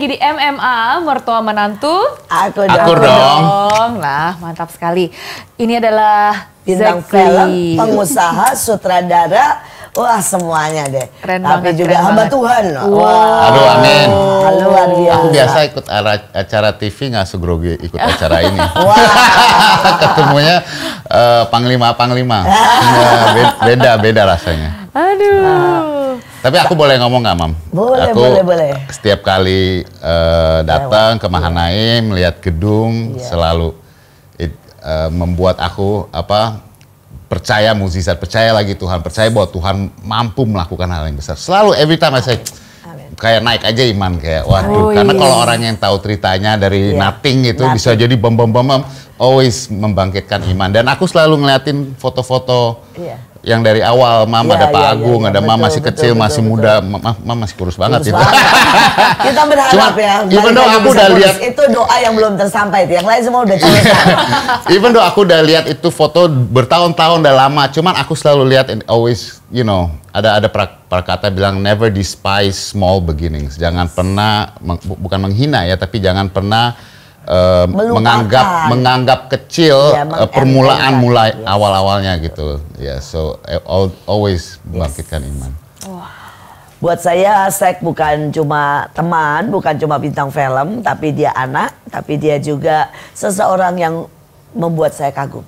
lagi di MMA, mertua menantu. Aku dong. Aku dong. Nah, mantap sekali. Ini adalah bintang Zeki. film, pengusaha, sutradara, wah semuanya deh. Keren Tapi banget, juga hamba Tuhan. Wow. wow. Aduh, amin. Luar biasa. Aku biasa ikut acara TV nggak segrogi ikut acara ini. Ketemunya eh, panglima-panglima. Uh, panglima, panglima. beda, beda rasanya. Aduh. Nah. Tapi aku boleh ngomong nggak, Mam? Boleh, aku boleh, boleh. Setiap kali uh, datang ke Mahanaim, melihat lihat gedung, iya. selalu it, uh, membuat aku apa percaya mukjizat, percaya lagi Tuhan, percaya bahwa Tuhan mampu melakukan hal yang besar. Selalu every time I say, kayak naik aja iman kayak waduh oh, iya. karena yes. kalau orang yang tahu ceritanya dari yeah. nothing itu nothing. bisa jadi bom bom bom always membangkitkan iman dan aku selalu ngeliatin foto-foto yeah yang dari awal Mama ya, ada iya, Pak iya, Agung, ya, ada Mama masih kecil, betul, masih betul, muda, Mama ma masih kurus banget kurus itu. Kita berharap Cuma, ya. Even though aku udah lihat itu doa yang belum tersampai itu, yang lain semua udah jelas. even though aku udah lihat itu foto bertahun-tahun udah lama, cuman aku selalu lihat and always you know ada ada perkata bilang never despise small beginnings. Jangan pernah bukan menghina ya, tapi jangan pernah Eh, menganggap menganggap kecil ya, permulaan mulai yes. awal-awalnya gitu. Ya, yeah, so eh, always bangkitkan yes. iman. Buat saya Sek bukan cuma teman, bukan cuma bintang film, tapi dia anak, tapi dia juga seseorang yang membuat saya kagum.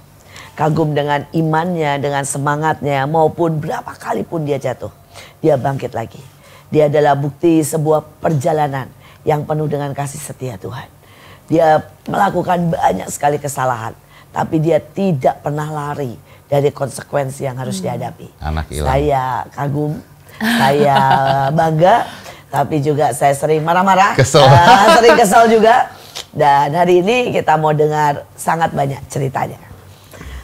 Kagum dengan imannya, dengan semangatnya, maupun berapa kali pun dia jatuh, dia bangkit lagi. Dia adalah bukti sebuah perjalanan yang penuh dengan kasih setia Tuhan dia melakukan banyak sekali kesalahan, tapi dia tidak pernah lari dari konsekuensi yang harus hmm. dihadapi. Anak Saya kagum, saya bangga, tapi juga saya sering marah-marah, kesel. Uh, sering kesel juga. Dan hari ini kita mau dengar sangat banyak ceritanya.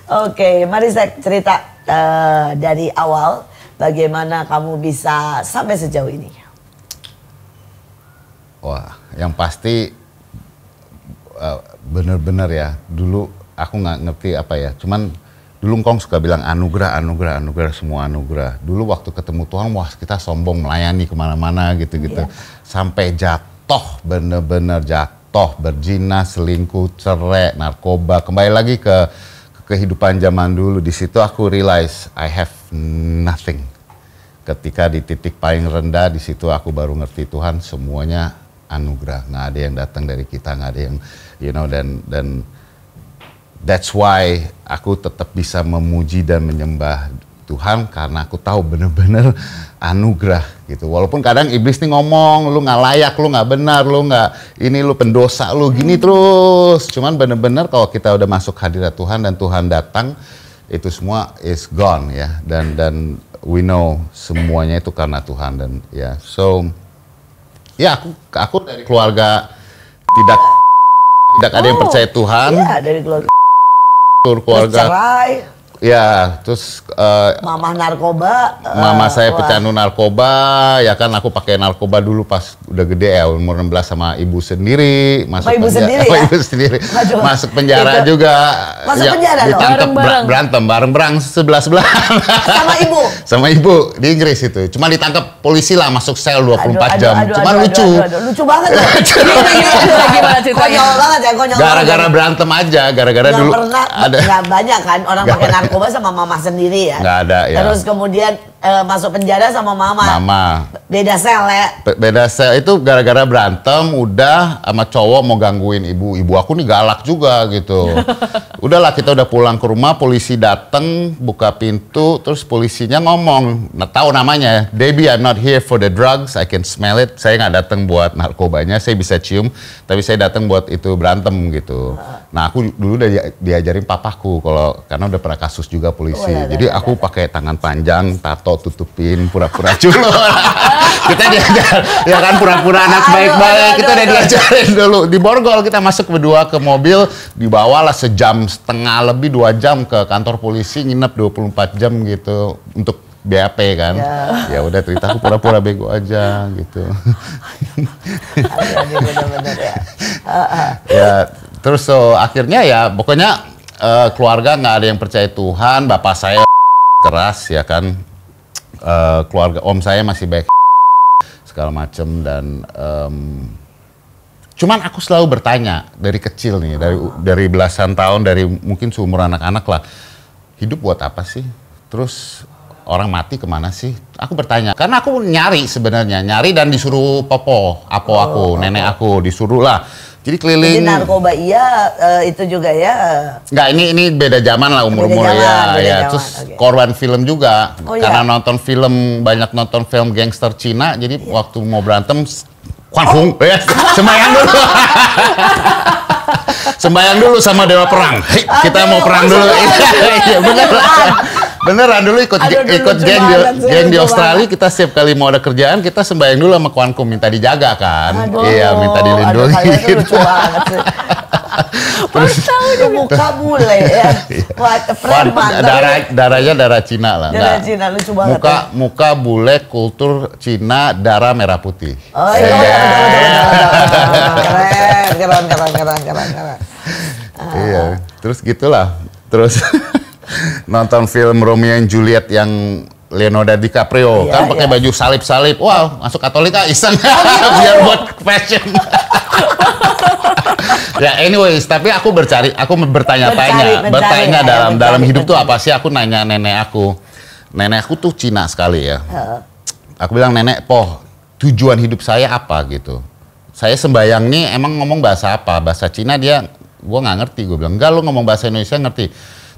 Oke, mari saya cerita uh, dari awal bagaimana kamu bisa sampai sejauh ini. Wah, yang pasti Eh, bener-bener ya dulu aku nggak ngerti apa ya cuman dulu Kong suka bilang anugerah anugerah anugerah semua anugerah dulu waktu ketemu Tuhan wah kita sombong melayani kemana-mana gitu-gitu yeah. sampai jatuh bener-bener jatuh berzina selingkuh cerai narkoba kembali lagi ke, ke kehidupan zaman dulu di situ aku realize I have nothing ketika di titik paling rendah di situ aku baru ngerti Tuhan semuanya anugerah nggak ada yang datang dari kita nggak ada yang you know dan dan that's why aku tetap bisa memuji dan menyembah Tuhan karena aku tahu bener-bener anugerah gitu. Walaupun kadang iblis nih ngomong, lu nggak layak, lu nggak benar, lu nggak ini, lu pendosa, lu gini hmm. terus. Cuman bener-bener kalau kita udah masuk hadirat Tuhan dan Tuhan datang, itu semua is gone ya. Dan dan we know semuanya itu karena Tuhan dan ya. Yeah. So Ya aku aku dari keluarga tidak tidak ada yang oh, percaya Tuhan. Iya dari keluarga. Keluarga. Ya, terus uh, eh, mama narkoba. Uh, mama saya pecandu narkoba, ya kan aku pakai narkoba dulu pas udah gede ya umur 16 sama ibu sendiri, masuk sama oh, ibu sendiri, oh, ya? ibu sendiri. Masuk, penjara itu. juga. Masuk ya, penjara dong. Bareng -bareng. berantem bareng-bareng sebelah sebelah. Sama ibu. sama ibu di Inggris itu. Cuma ditangkap polisi lah masuk sel 24 aduh, jam. Aduh, aduh, Cuman lucu. Aduh, aduh, aduh. Lucu banget ya? loh. gimana ceritanya? Konyol banget ya, konyol. Gara-gara ya? berantem aja, gara-gara dulu. pernah, ada. gak ya, banyak kan orang pakai narkoba narkoba sama mama sendiri ya. Gak ada ya. Terus kemudian uh, masuk penjara sama mama. Mama. Beda sel ya. beda sel itu gara-gara berantem udah sama cowok mau gangguin ibu. Ibu aku nih galak juga gitu. Udahlah kita udah pulang ke rumah, polisi dateng buka pintu terus polisinya ngomong, nah tahu namanya, ya. Debbie I'm not here for the drugs, I can smell it. Saya nggak datang buat narkobanya, saya bisa cium, tapi saya datang buat itu berantem gitu. Nah, aku dulu udah diajarin papaku kalau karena udah pernah kasus juga polisi. Oh, ya, Jadi ya, aku iya. pakai tangan panjang, tato tutupin pura-pura culun. kita diajar, ya kan pura-pura anak baik-baik. Kita udah diajarin dulu. Di Borgol kita masuk berdua ke mobil, dibawalah sejam setengah lebih dua jam ke kantor polisi, nginep 24 jam gitu untuk BAP kan. Ya. ya, udah cerita aku pura-pura bego aja gitu. Ya. ya terus so, akhirnya ya pokoknya uh, keluarga nggak ada yang percaya Tuhan, bapak saya keras ya kan Eh, keluarga om saya masih baik segala macem dan um, cuman aku selalu bertanya dari kecil nih dari dari belasan tahun dari mungkin seumur anak-anak lah hidup buat apa sih terus orang mati kemana sih? Aku bertanya, karena aku nyari sebenarnya, nyari dan disuruh popo, apo aku, oh, nenek oh. aku disuruh lah jadi keliling. Jadi narkoba iya, uh, itu juga ya. Enggak, eh. ini ini beda zaman lah umur-umur ya. ya. Terus okay. korban film juga. Oh, iya. Karena nonton film banyak nonton film gangster Cina, jadi yeah. waktu mau berantem Kuanfung, oh. ya, sembahyang dulu. sembahyang dulu sama dewa perang. Hei, kita mau perang dulu. Iya, benar. Beneran dulu ikut Aduh, dulu ikut geng di, geng di Australia banget. kita setiap kali mau ada kerjaan kita sembahyang dulu sama kuanku minta dijaga kan. Aduh, iya, minta dilindungi. Aduh, kalian gitu. lucu banget sih. Terus tahu muka bule ya. Wah, Darah darahnya darah Cina lah. Darah Nggak. Cina lucu banget. Muka ya. muka bule kultur Cina darah merah putih. Oh iya. Yeah. Keren, keren, keren, keren, keren. Iya, terus gitulah. Terus nonton film Romeo and Juliet yang Leonardo DiCaprio iya, kan pakai iya. baju salib-salib. Wow, masuk Katolik ah iseng. Oh, iya, Biar iya. buat fashion. ya anyways, tapi aku bercari, aku bertanya-tanya, bertanya, iya, dalam dalam hidup mencari. tuh apa sih? Aku nanya nenek aku. Nenek aku tuh Cina sekali ya. Uh. Aku bilang nenek, poh tujuan hidup saya apa gitu. Saya sembayang nih emang ngomong bahasa apa? Bahasa Cina dia, gua nggak ngerti. gua bilang enggak, lu ngomong bahasa Indonesia ngerti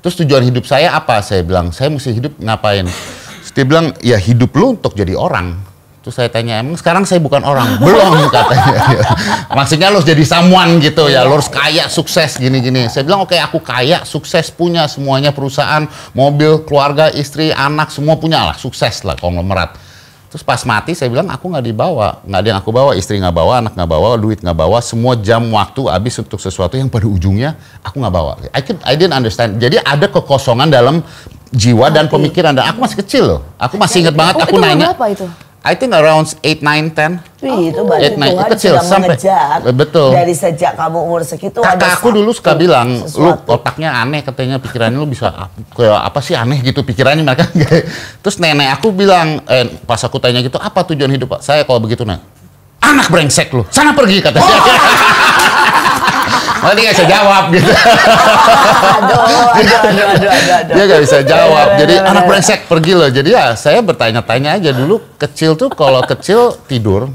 Terus tujuan hidup saya apa? Saya bilang, saya mesti hidup ngapain? Terus dia bilang, ya hidup lu untuk jadi orang. Terus saya tanya, emang sekarang saya bukan orang? Belum katanya. Maksudnya lo jadi samuan gitu ya, lo harus kaya, sukses, gini-gini. Saya bilang, oke okay, aku kaya, sukses, punya semuanya perusahaan, mobil, keluarga, istri, anak, semua punya lah, sukses lah konglomerat Terus pas mati saya bilang aku nggak dibawa, nggak ada yang aku bawa, istri nggak bawa, anak nggak bawa, duit nggak bawa, semua jam waktu habis untuk sesuatu yang pada ujungnya aku nggak bawa. I, could, I didn't understand. Jadi ada kekosongan dalam jiwa Hati. dan pemikiran dan aku masih kecil loh. Aku masih ingat banget oh, aku itu nanya. Apa itu? I think around 8, 9, 10. Wih, itu oh. baru tuhan itu kecil sampai mengejar betul. dari sejak kamu umur segitu Kakak aku dulu suka bilang, lu otaknya aneh katanya pikirannya lu bisa kayak apa sih aneh gitu pikirannya mereka. Terus nenek aku bilang, eh, pas aku tanya gitu, apa tujuan hidup Pak? Saya kalau begitu nah, anak brengsek lu, sana pergi katanya. Oh. Oh, dia gak bisa jawab gitu. aduh, aduh, aduh, aduh, aduh, Dia gak bisa jawab. Jadi anak brengsek pergi loh. Jadi ya saya bertanya-tanya aja dulu kecil tuh kalau kecil tidur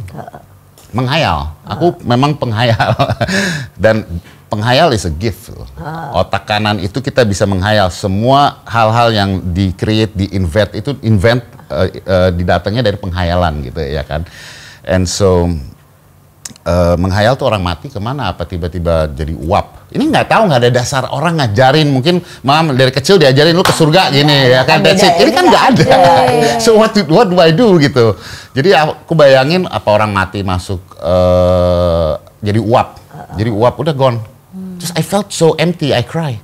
menghayal. Aku memang penghayal dan penghayal is a gift loh. Ah. Otak kanan itu kita bisa menghayal semua hal-hal yang di create, di invent itu invent uh, uh, didatangnya dari penghayalan gitu ya kan. And so Eh, menghayal tuh orang mati kemana apa tiba-tiba jadi uap ini nggak tahu nggak ada dasar orang ngajarin mungkin mam dari kecil diajarin lu ke surga gini iya, ya, ya kan that's it ini kan iya, nggak ada, ada. Ya, ya. so what do, what do I do gitu jadi aku bayangin apa orang mati masuk uh, jadi uap uh-uh. jadi uap udah gone hmm. terus I felt so empty I cry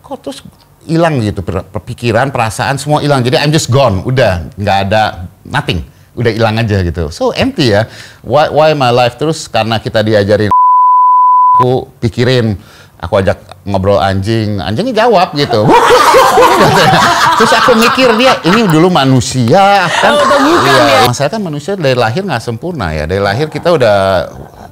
kok terus hilang gitu pikiran perasaan semua hilang jadi I'm just gone udah nggak ada nothing udah hilang aja gitu. So empty ya. Why why my life terus karena kita diajarin aku pikirin aku ajak ngobrol anjing, anjingnya jawab gitu. Terus aku mikir dia ini dulu manusia kan. Oh, bukan iya. ya. Masalah kan manusia dari lahir nggak sempurna ya. Dari lahir kita udah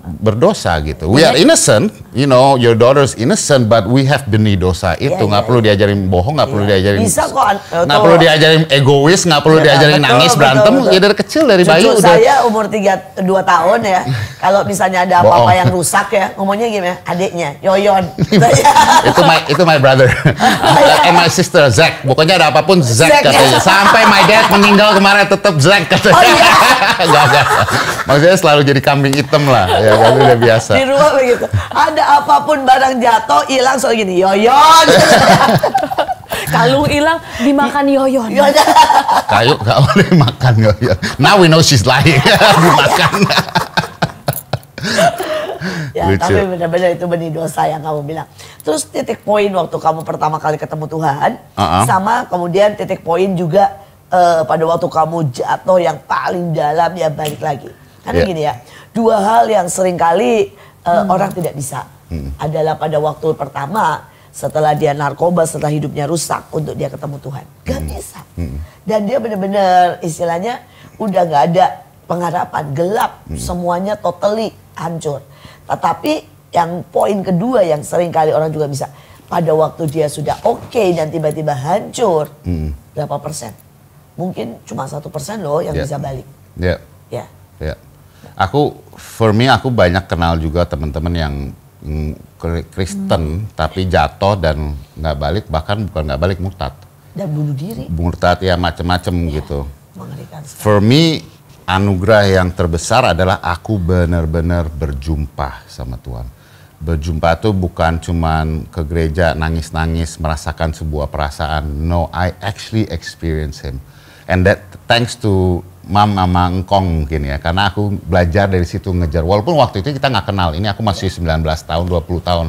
berdosa gitu. We iya. are innocent, you know, your daughter's innocent, but we have benih dosa itu. Iya, nggak yeah, yeah. perlu iya. diajarin bohong, nggak perlu diajarin. Bisa kok. Nggak perlu diajarin egois, nggak perlu diajarin betul, nangis, betul, berantem. Betul, betul. Ya dari kecil dari Cucu bayi udah. saya umur tiga dua tahun ya. Kalau misalnya ada apa-apa yang rusak ya, ngomongnya gimana? Adiknya, Yoyon. itu my itu my brother. Oh, iya. and my sister Zack. Pokoknya ada apapun Zack katanya. Sampai my dad meninggal kemarin tetap Zack katanya. Oh, iya. gak, Maksudnya selalu jadi kambing hitam lah. Ya kan udah biasa. Di rumah begitu. Ada apapun barang jatuh hilang soal gini. Yoyon. Kalung hilang dimakan yoyon. Kayu gak boleh makan yoyon. Now we know she's lying. dimakan. Ya, Lucu. tapi benar-benar itu benih dosa yang kamu bilang. Terus titik poin waktu kamu pertama kali ketemu Tuhan, uh -huh. sama kemudian titik poin juga uh, pada waktu kamu jatuh yang paling dalam ya balik lagi. Karena ya. yeah. gini ya, dua hal yang seringkali uh, hmm. orang tidak bisa hmm. adalah pada waktu pertama setelah dia narkoba, setelah hidupnya rusak untuk dia ketemu Tuhan. Gak hmm. bisa. Hmm. Dan dia benar-benar istilahnya udah gak ada pengharapan, gelap, hmm. semuanya totally hancur. Tetapi yang poin kedua yang sering kali orang juga bisa pada waktu dia sudah oke okay dan tiba-tiba hancur hmm. berapa persen? Mungkin cuma satu persen loh yang yeah. bisa balik. Ya. Yeah. Ya. Yeah. Aku for me aku banyak kenal juga teman-teman yang mm, Kristen hmm. tapi jatuh dan nggak balik bahkan bukan nggak balik murtad dan bunuh diri murtad ya macem-macem yeah. gitu mengerikan sekali. for me anugerah yang terbesar adalah aku benar-benar berjumpa sama Tuhan. Berjumpa itu bukan cuman ke gereja nangis-nangis merasakan sebuah perasaan. No, I actually experience him. And that thanks to mam mama engkong mungkin ya. Karena aku belajar dari situ ngejar. Walaupun waktu itu kita nggak kenal. Ini aku masih 19 tahun, 20 tahun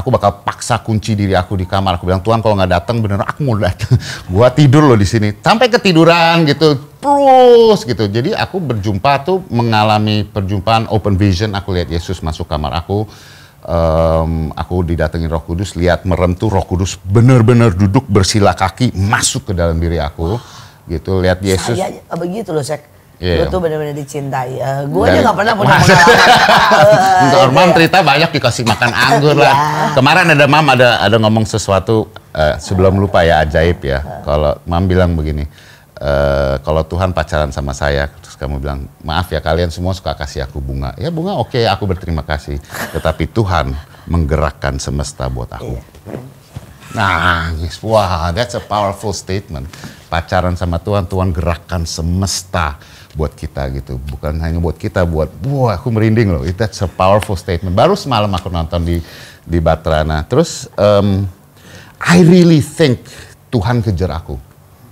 aku bakal paksa kunci diri aku di kamar. Aku bilang, Tuhan kalau nggak datang beneran aku mau datang. gua tidur loh di sini. Sampai ketiduran gitu, terus gitu. Jadi aku berjumpa tuh mengalami perjumpaan open vision. Aku lihat Yesus masuk kamar aku. Um, aku didatangi Roh Kudus, lihat merem tuh Roh Kudus bener-bener duduk bersila kaki masuk ke dalam diri aku, gitu. Lihat Yesus. Saya begitu loh, Sek Yeah. Gue iya. tuh bener-bener dicintai. Uh, eh, gue aja gak pernah punya pengalaman. uh, Norman ya. cerita banyak dikasih makan anggur lah. Yeah. Kemarin ada mam ada ada ngomong sesuatu uh, sebelum lupa ya ajaib ya. Uh. Kalau mam bilang begini, uh, kalau Tuhan pacaran sama saya, terus kamu bilang maaf ya kalian semua suka kasih aku bunga. Ya bunga oke, okay, aku berterima kasih. Tetapi Tuhan menggerakkan semesta buat aku. Yeah. Nangis, wah, that's a powerful statement. Pacaran sama Tuhan, Tuhan gerakkan semesta buat kita gitu. Bukan hanya buat kita, buat wah aku merinding loh. Itu a powerful statement. Baru semalam aku nonton di di Batrana. Terus um, I really think Tuhan kejar aku.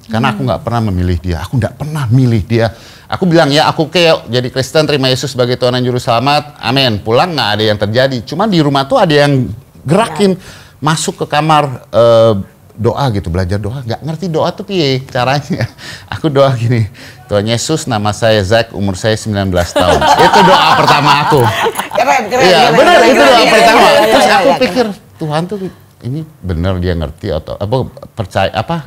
Karena aku hmm. nggak pernah memilih dia, aku nggak pernah milih dia. Aku bilang ya aku kayak jadi Kristen terima Yesus sebagai Tuhan dan Juru Selamat, amin. Pulang nggak ada yang terjadi. Cuman di rumah tuh ada yang gerakin ya. masuk ke kamar uh, doa gitu, belajar doa. Gak ngerti doa tuh piye caranya. Aku doa gini, Tuhan Yesus nama saya Zack, umur saya 19 tahun. itu doa pertama aku. Keren, keren. Iya, benar itu doa keren, iya, pertama. Keren, iya, keren, iya, Terus aku pikir, Tuhan tuh ini benar dia ngerti atau apa percaya apa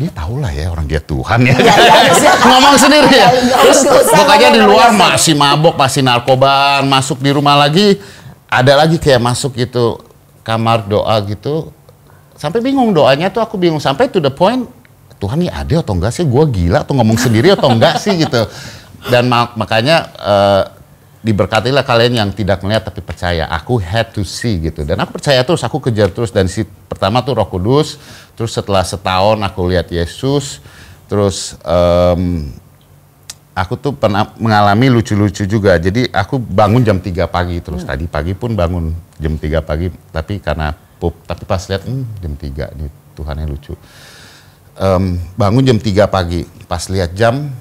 dia tahu lah ya orang dia Tuhan ya. ya, ya Ngomong sendiri ya. Terus pokoknya di luar masih mabok, masih narkoba masuk di rumah lagi ada lagi kayak masuk gitu kamar doa gitu sampai bingung doanya tuh aku bingung sampai to the point Tuhan ini ada atau enggak sih gue gila atau ngomong sendiri atau enggak sih gitu dan mak makanya uh, diberkatilah kalian yang tidak melihat tapi percaya aku had to see gitu dan aku percaya terus aku kejar terus dan si pertama tuh Roh Kudus terus setelah setahun aku lihat Yesus terus um, aku tuh pernah mengalami lucu-lucu juga jadi aku bangun jam 3 pagi terus hmm. tadi pagi pun bangun jam 3 pagi tapi karena pup tapi pas lihat hmm, jam 3 nih Tuhan yang lucu um, bangun jam 3 pagi pas lihat jam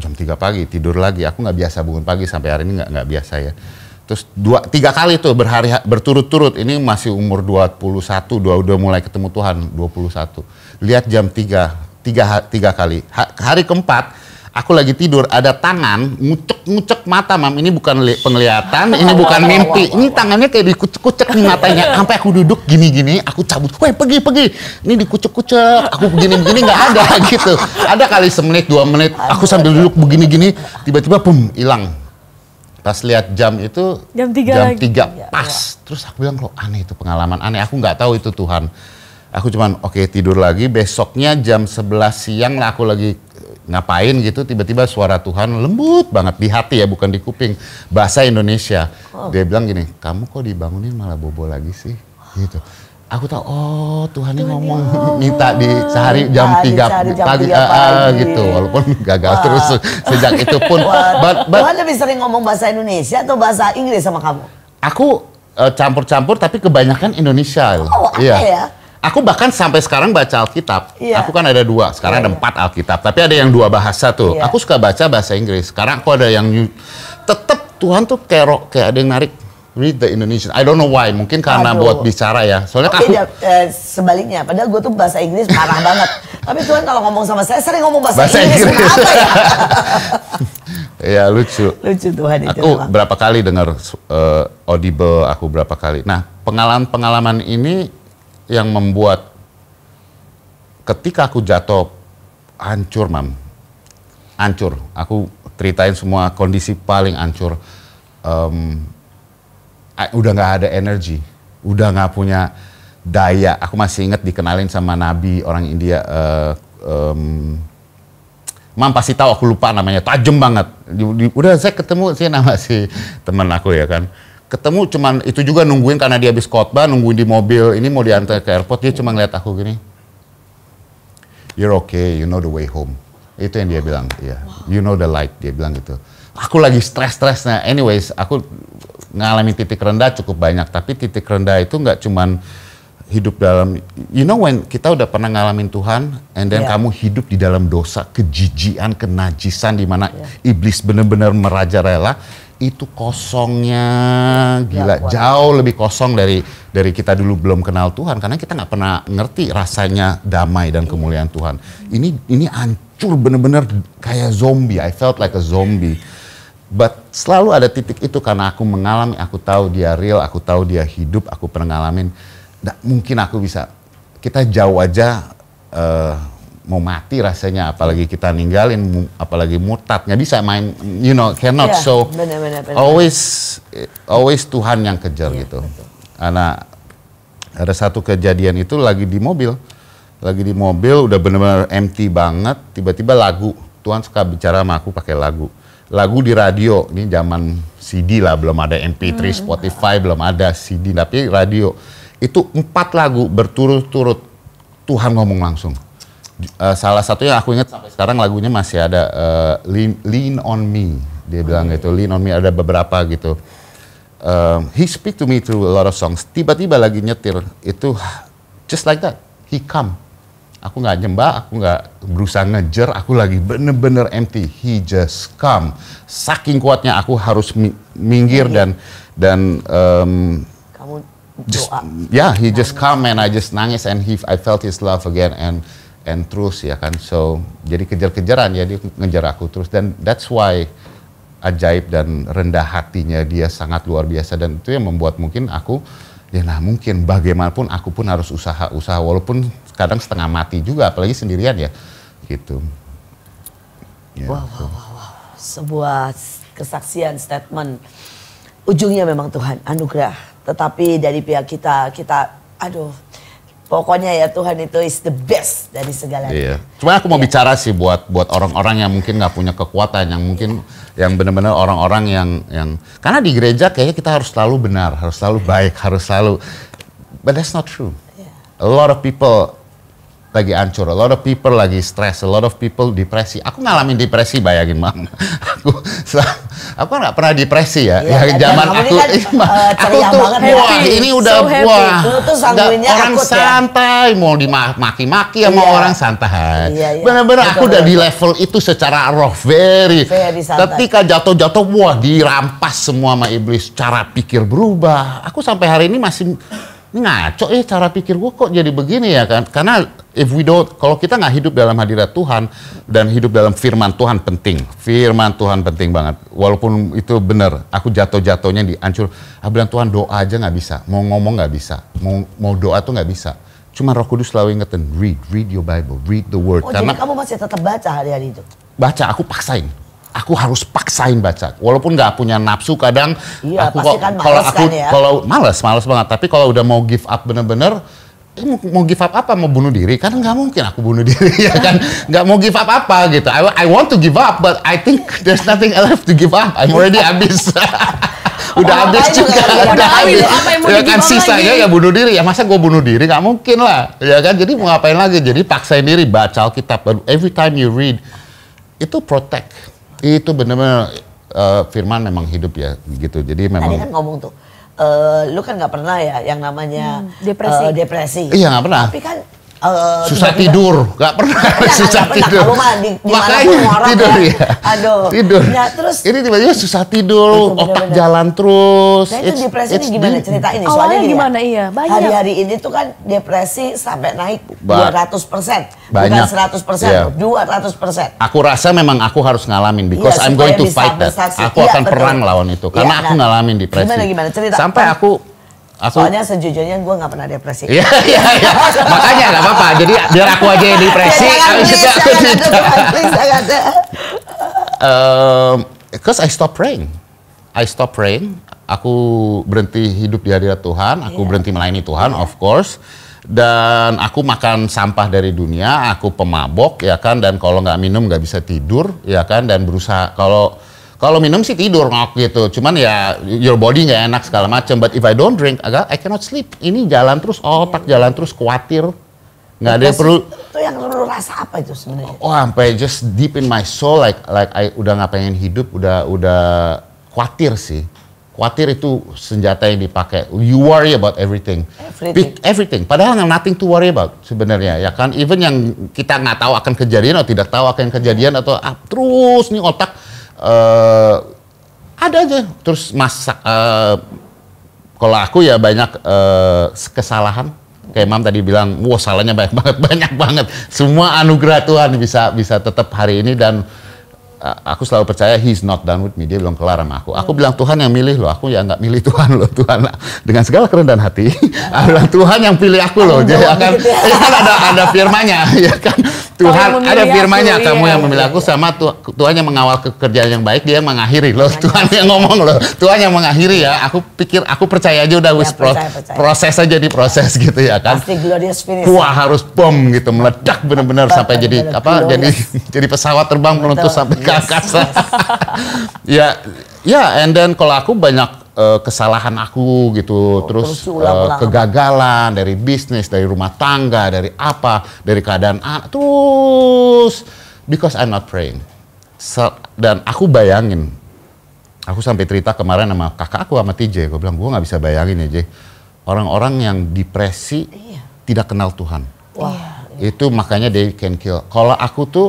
jam 3 pagi tidur lagi aku nggak biasa bangun pagi sampai hari ini nggak nggak biasa ya terus dua tiga kali tuh berhari berturut-turut ini masih umur 21 dua udah mulai ketemu Tuhan 21 lihat jam 3 tiga tiga kali ha, hari keempat aku lagi tidur ada tangan ngucek ngucek mata mam ini bukan penglihatan ini bukan mimpi ini tangannya kayak dikucek kucek nih matanya sampai aku duduk gini gini aku cabut weh pergi pergi ini dikucek kucek aku begini begini nggak ada gitu ada kali semenit dua menit aku sambil duduk begini gini tiba-tiba pum hilang pas lihat jam itu jam tiga jam tiga ya, pas ya. terus aku bilang kok aneh itu pengalaman aneh aku nggak tahu itu Tuhan aku cuman oke okay, tidur lagi besoknya jam 11 siang lah aku lagi ngapain gitu tiba-tiba suara Tuhan lembut banget di hati ya bukan di kuping bahasa Indonesia oh. dia bilang gini kamu kok dibangunin malah bobo lagi sih gitu aku tahu oh Tuhan, Tuhan ngomong minta di sehari jam tiga 3 pagi, eh, eh, pagi, uh, gitu walaupun gagal Wah. terus sejak itu pun but, but, Tuhan lebih sering ngomong bahasa Indonesia atau bahasa Inggris sama kamu aku eh, campur-campur uh, tapi kebanyakan Indonesia oh, iya ya? Aku bahkan sampai sekarang baca Alkitab. Iya. Aku kan ada dua, sekarang iya, ada iya. empat Alkitab. Tapi ada yang dua bahasa tuh. Aku suka baca bahasa Inggris. Sekarang aku ada yang new. tetap Tuhan tuh kerok rock, kayak ada yang narik read the Indonesian. I don't know why. Mungkin karena Aduh. buat bicara ya. Soalnya okay, aku eh, sebaliknya. Padahal gue tuh bahasa Inggris parah banget. Tapi Tuhan kalau ngomong sama saya sering ngomong bahasa, bahasa Inggris. Inggris. Ya? Iya lucu. Lucu Tuhan itu. Aku berapa kali dengar uh, audible aku berapa kali. Nah pengalaman-pengalaman ini yang membuat ketika aku jatuh hancur mam hancur aku ceritain semua kondisi paling hancur um, udah nggak ada energi udah nggak punya daya aku masih inget dikenalin sama nabi orang India uh, um, mam pasti tahu aku lupa namanya tajem banget di, di, udah saya ketemu sih nama si teman aku ya kan ketemu cuman itu juga nungguin karena dia habis khotbah nungguin di mobil ini mau diantar ke airport dia cuma ngeliat aku gini you're okay you know the way home itu yang dia bilang ya yeah. you know the light dia bilang gitu aku lagi stres-stresnya anyways aku ngalami titik rendah cukup banyak tapi titik rendah itu nggak cuman hidup dalam you know when kita udah pernah ngalamin Tuhan and then yeah. kamu hidup di dalam dosa kejijian kenajisan di mana yeah. iblis benar-benar merajalela itu kosongnya iya, gila ya, jauh lebih kosong dari dari kita dulu belum kenal Tuhan karena kita nggak pernah ngerti rasanya damai dan kemuliaan Tuhan ini ini hancur bener-bener kayak zombie I felt like a zombie but selalu ada titik itu karena aku mengalami aku tahu dia real aku tahu dia hidup aku pernah ngalamin nah, mungkin aku bisa kita jauh aja uh, mau mati rasanya apalagi kita ninggalin apalagi murtad nggak bisa main you know cannot yeah, so bener, bener, bener. always always Tuhan yang kejar yeah, gitu betul. anak ada satu kejadian itu lagi di mobil lagi di mobil udah bener-bener empty banget tiba-tiba lagu Tuhan suka bicara sama aku pakai lagu lagu di radio ini zaman CD lah belum ada MP3 hmm. Spotify belum ada CD tapi radio itu empat lagu berturut-turut Tuhan ngomong langsung uh, salah satunya aku ingat sampai sekarang lagunya masih ada uh, lean, lean on me dia bilang hmm. gitu lean on me ada beberapa gitu um, he speak to me through a lot of songs tiba-tiba lagi nyetir itu just like that he come aku nggak nyembah aku nggak berusaha ngejer aku lagi bener-bener empty he just come saking kuatnya aku harus mi minggir dan dan um, kamu doa. just yeah he just come and I just nangis and he I felt his love again and and truth ya kan so jadi kejar-kejaran ya dia ngejar aku terus dan that's why ajaib dan rendah hatinya dia sangat luar biasa dan itu yang membuat mungkin aku ya nah mungkin bagaimanapun aku pun harus usaha-usaha walaupun kadang setengah mati juga apalagi sendirian ya gitu ya, wow, so. wow wow wow sebuah kesaksian statement ujungnya memang Tuhan anugerah tetapi dari pihak kita kita aduh Pokoknya ya Tuhan itu is the best dari segala. Iya. Cuma aku mau iya. bicara sih buat buat orang-orang yang mungkin nggak punya kekuatan, yang mungkin yang benar-benar orang-orang yang yang karena di gereja kayaknya kita harus selalu benar, harus selalu baik, harus selalu. But that's not true. Iya. A lot of people lagi ancur, a lot of people lagi stress, a lot of people depresi. Aku ngalamin depresi bayangin mam. aku aku nggak pernah depresi ya. Yeah, ya zaman aku kan, eh, aku tuh ya. happy. wah ini udah so wah tuh orang akut, ya. santai ya? mau dimaki-maki sama yeah. orang santai. Yeah, yeah. Benar-benar aku udah di level itu secara roh very. Tapi Ketika jatuh-jatuh wah dirampas semua sama iblis, cara pikir berubah. Aku sampai hari ini masih ngaco eh cara pikir gue kok jadi begini ya kan karena if we don't kalau kita nggak hidup dalam hadirat Tuhan dan hidup dalam firman Tuhan penting firman Tuhan penting banget walaupun itu benar aku jatuh-jatuhnya dihancur. aku bilang Tuhan doa aja nggak bisa mau ngomong nggak bisa mau mau doa tuh nggak bisa cuma Roh Kudus selalu ingetin read read your Bible read the word oh, karena jadi kamu masih tetap baca hari-hari itu baca aku paksain aku harus paksain baca walaupun nggak punya nafsu kadang iya, aku kalau kan kalau aku kan ya? kalau males males banget tapi kalau udah mau give up bener-bener eh, mau, give up apa mau bunuh diri kan nggak mungkin aku bunuh diri ya kan nggak mau give up apa gitu I, I want to give up but I think there's nothing left to give up I'm already habis udah oh, habis juga, juga udah habis ya kan sisanya lagi? ya bunuh diri ya masa gue bunuh diri nggak mungkin lah ya kan jadi mau ngapain lagi jadi paksain diri baca Alkitab every time you read itu protect itu benar-benar uh, eh, Firman memang hidup ya gitu. Jadi memang. Tadi kan ngomong tuh, uh, lu kan nggak pernah ya yang namanya hmm, depresi. Uh, depresi. Iya nggak pernah. Tapi kan Uh, susah tidur, nggak pernah susah tidur. Pernah. Kamu di, Makanya orang tidur ya. ya. Aduh. Tidur. Nah terus ini tiba-tiba susah tidur, itu, bener -bener. jalan terus. Nah itu depresi it's, gimana deep. ini? ini Soalnya gini ya, gimana iya, Hari-hari ini tuh kan depresi sampai naik ba 200 persen, banyak 100 persen, iya. dua ratus persen. Aku rasa memang aku harus ngalamin iya, because yeah, I'm going to fight that. Aku akan iya, betul. perang lawan itu karena yeah, aku nah, ngalamin depresi. Gimana gimana cerita? Sampai aku Aku... Soalnya sejujurnya gue gak pernah depresi. Iya, iya, iya. Makanya gak apa-apa. Jadi biar aku aja yang depresi. Iya, Habis itu aku Because I stop praying. I stop praying. Aku berhenti hidup di hadirat Tuhan. Aku yeah. berhenti melayani Tuhan, yeah. of course. Dan aku makan sampah dari dunia. Aku pemabok, ya kan. Dan kalau nggak minum nggak bisa tidur, ya kan. Dan berusaha kalau kalau minum sih tidur ngok gitu. Cuman ya your body nggak enak segala macam. But if I don't drink, agak I cannot sleep. Ini jalan terus otak iya. jalan terus khawatir. Nggak ada yang perlu. Itu yang perlu rasa apa itu sebenarnya? Oh, sampai just deep in my soul like like I udah nggak pengen hidup, udah udah khawatir sih. Khawatir itu senjata yang dipakai. You worry about everything. Everything. Be everything. Padahal yang nothing to worry about sebenarnya ya kan. Even yang kita nggak tahu akan kejadian atau tidak tahu akan kejadian atau ah, terus nih otak uh, ada aja terus masak uh, kalau aku ya banyak uh, kesalahan kayak Mam tadi bilang, wah salahnya banyak banget, banyak banget. Semua anugerah Tuhan bisa bisa tetap hari ini dan aku selalu percaya he's not done with me dia belum kelar sama aku aku hmm. bilang Tuhan yang milih loh aku ya nggak milih Tuhan loh Tuhan nah, dengan segala kerendahan hati aku bilang Tuhan yang pilih aku loh jadi akan eh, kan ada ada firmanya ya kan Tuhan ada firmanya iya. kamu yang memilih aku sama Tuhan, yang mengawal kekerjaan yang baik dia mengakhiri loh Tuhan yang ngomong loh Tuhan yang mengakhiri ya aku pikir aku percaya aja udah iya, wis proses aja diproses gitu ya kan wah harus bom gitu meledak bener-bener sampai jadi apa jadi jadi pesawat terbang menutup sampai kasar ya ya and then kalau aku banyak uh, kesalahan aku gitu, oh, terus, terus ulang, uh, kegagalan dari bisnis, dari rumah tangga, dari apa, dari keadaan anak, terus because I'm not praying. So, dan aku bayangin, aku sampai cerita kemarin sama kakak aku sama TJ, gue bilang gue nggak bisa bayangin ya J, orang-orang yang depresi iya. tidak kenal Tuhan. Wah, iya. itu makanya they can kill. Kalau aku tuh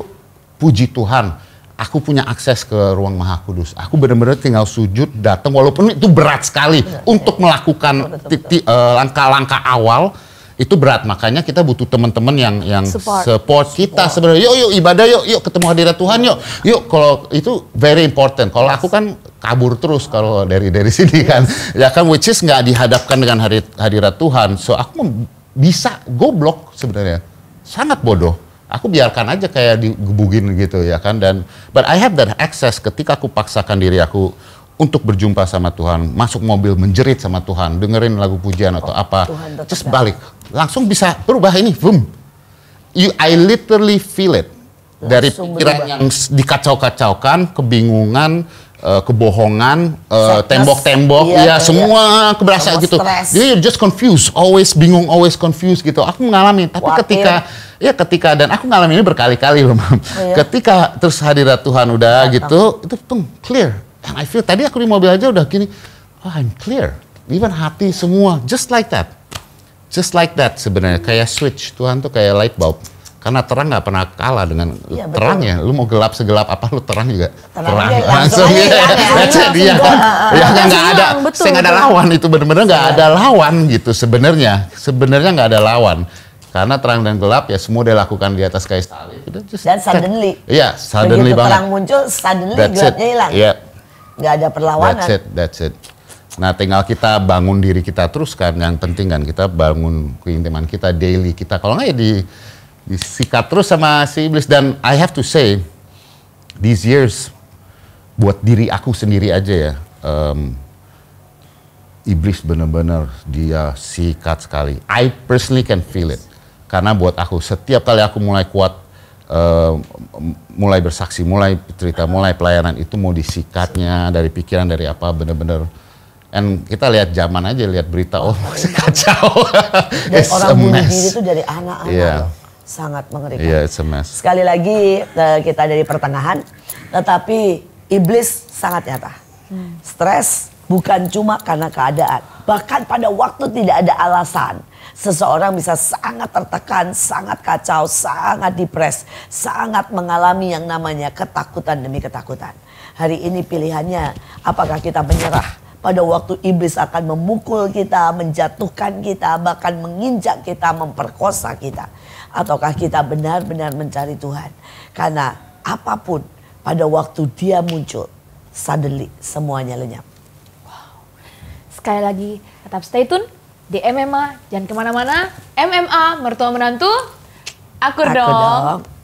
puji Tuhan aku punya akses ke ruang maha kudus. Aku benar-benar tinggal sujud, datang walaupun itu berat sekali ya, untuk ya. melakukan eh, langkah-langkah awal itu berat. Makanya kita butuh teman-teman yang yang support, support kita sebenarnya. Yuk yuk ibadah yuk, yuk ketemu hadirat Tuhan yuk. Yuk kalau itu very important. Kalau yes. aku kan kabur terus kalau dari dari sini yes. kan. Ya kan which is nggak dihadapkan dengan hadirat Tuhan. So aku bisa goblok sebenarnya. Sangat bodoh aku biarkan aja kayak digebugin gitu ya kan dan but I have that access ketika aku paksakan diri aku untuk berjumpa sama Tuhan, masuk mobil menjerit sama Tuhan, dengerin lagu pujian atau oh, apa, Tuhan terus balik, langsung bisa berubah ini, boom. You, I literally feel it dari pikiran yang dikacau-kacaukan, kebingungan, uh, kebohongan, uh, tembok-tembok, iya, ya iya. semua keberasa gitu. dia you're just confused, always bingung, always confused gitu. Aku mengalami, tapi Wakil. ketika ya ketika dan aku ngalamin ini berkali-kali loh, Mam. Oh, iya. Ketika terus hadirat Tuhan udah Mantap. gitu, itu tuh clear. And I feel tadi aku di mobil aja udah gini, oh I'm clear. Even hati semua, just like that. Just like that sebenarnya, kayak switch. Tuhan tuh kayak light bulb karena terang nggak pernah kalah dengan ya, Terang ya. Lu mau gelap segelap apa lu terang juga terang, terang langsung, ya. Aja dia ya nggak ada, sing ada lawan itu benar-benar nggak iya. ada lawan gitu sebenarnya. Sebenarnya nggak ada lawan karena terang dan gelap ya semua dilakukan di atas kayu salib. Dan suddenly. Iya, suddenly Begitu banget. terang muncul, suddenly that's gelapnya hilang. Iya. Yeah. Nggak ada perlawanan. That's it, that's it. Nah, tinggal kita bangun diri kita terus kan. Yang penting kan kita bangun keintiman kita daily kita. Kalau nggak ya di disikat terus sama si iblis dan I have to say these years buat diri aku sendiri aja ya um, iblis benar-benar dia sikat sekali I personally can feel it karena buat aku setiap kali aku mulai kuat uh, mulai bersaksi mulai cerita mulai pelayanan itu mau disikatnya dari pikiran dari apa bener-bener dan kita lihat zaman aja, lihat berita, oh masih kacau. Dan orang bunuh diri itu dari anak-anak. Yeah sangat mengerikan. yeah, it's Sekali lagi eh, kita dari pertengahan, tetapi iblis sangat nyata. Stres bukan cuma karena keadaan, bahkan pada waktu tidak ada alasan seseorang bisa sangat tertekan, sangat kacau, sangat depres, sangat mengalami yang namanya ketakutan demi ketakutan. Hari ini pilihannya apakah kita menyerah pada waktu iblis akan memukul kita, menjatuhkan kita, bahkan menginjak kita, memperkosa kita ataukah kita benar-benar mencari Tuhan. Karena apapun pada waktu dia muncul, suddenly semuanya lenyap. Wow. Sekali lagi, tetap stay tune di MMA, jangan kemana-mana. MMA, Mertua Menantu, akur, akur dong. dong.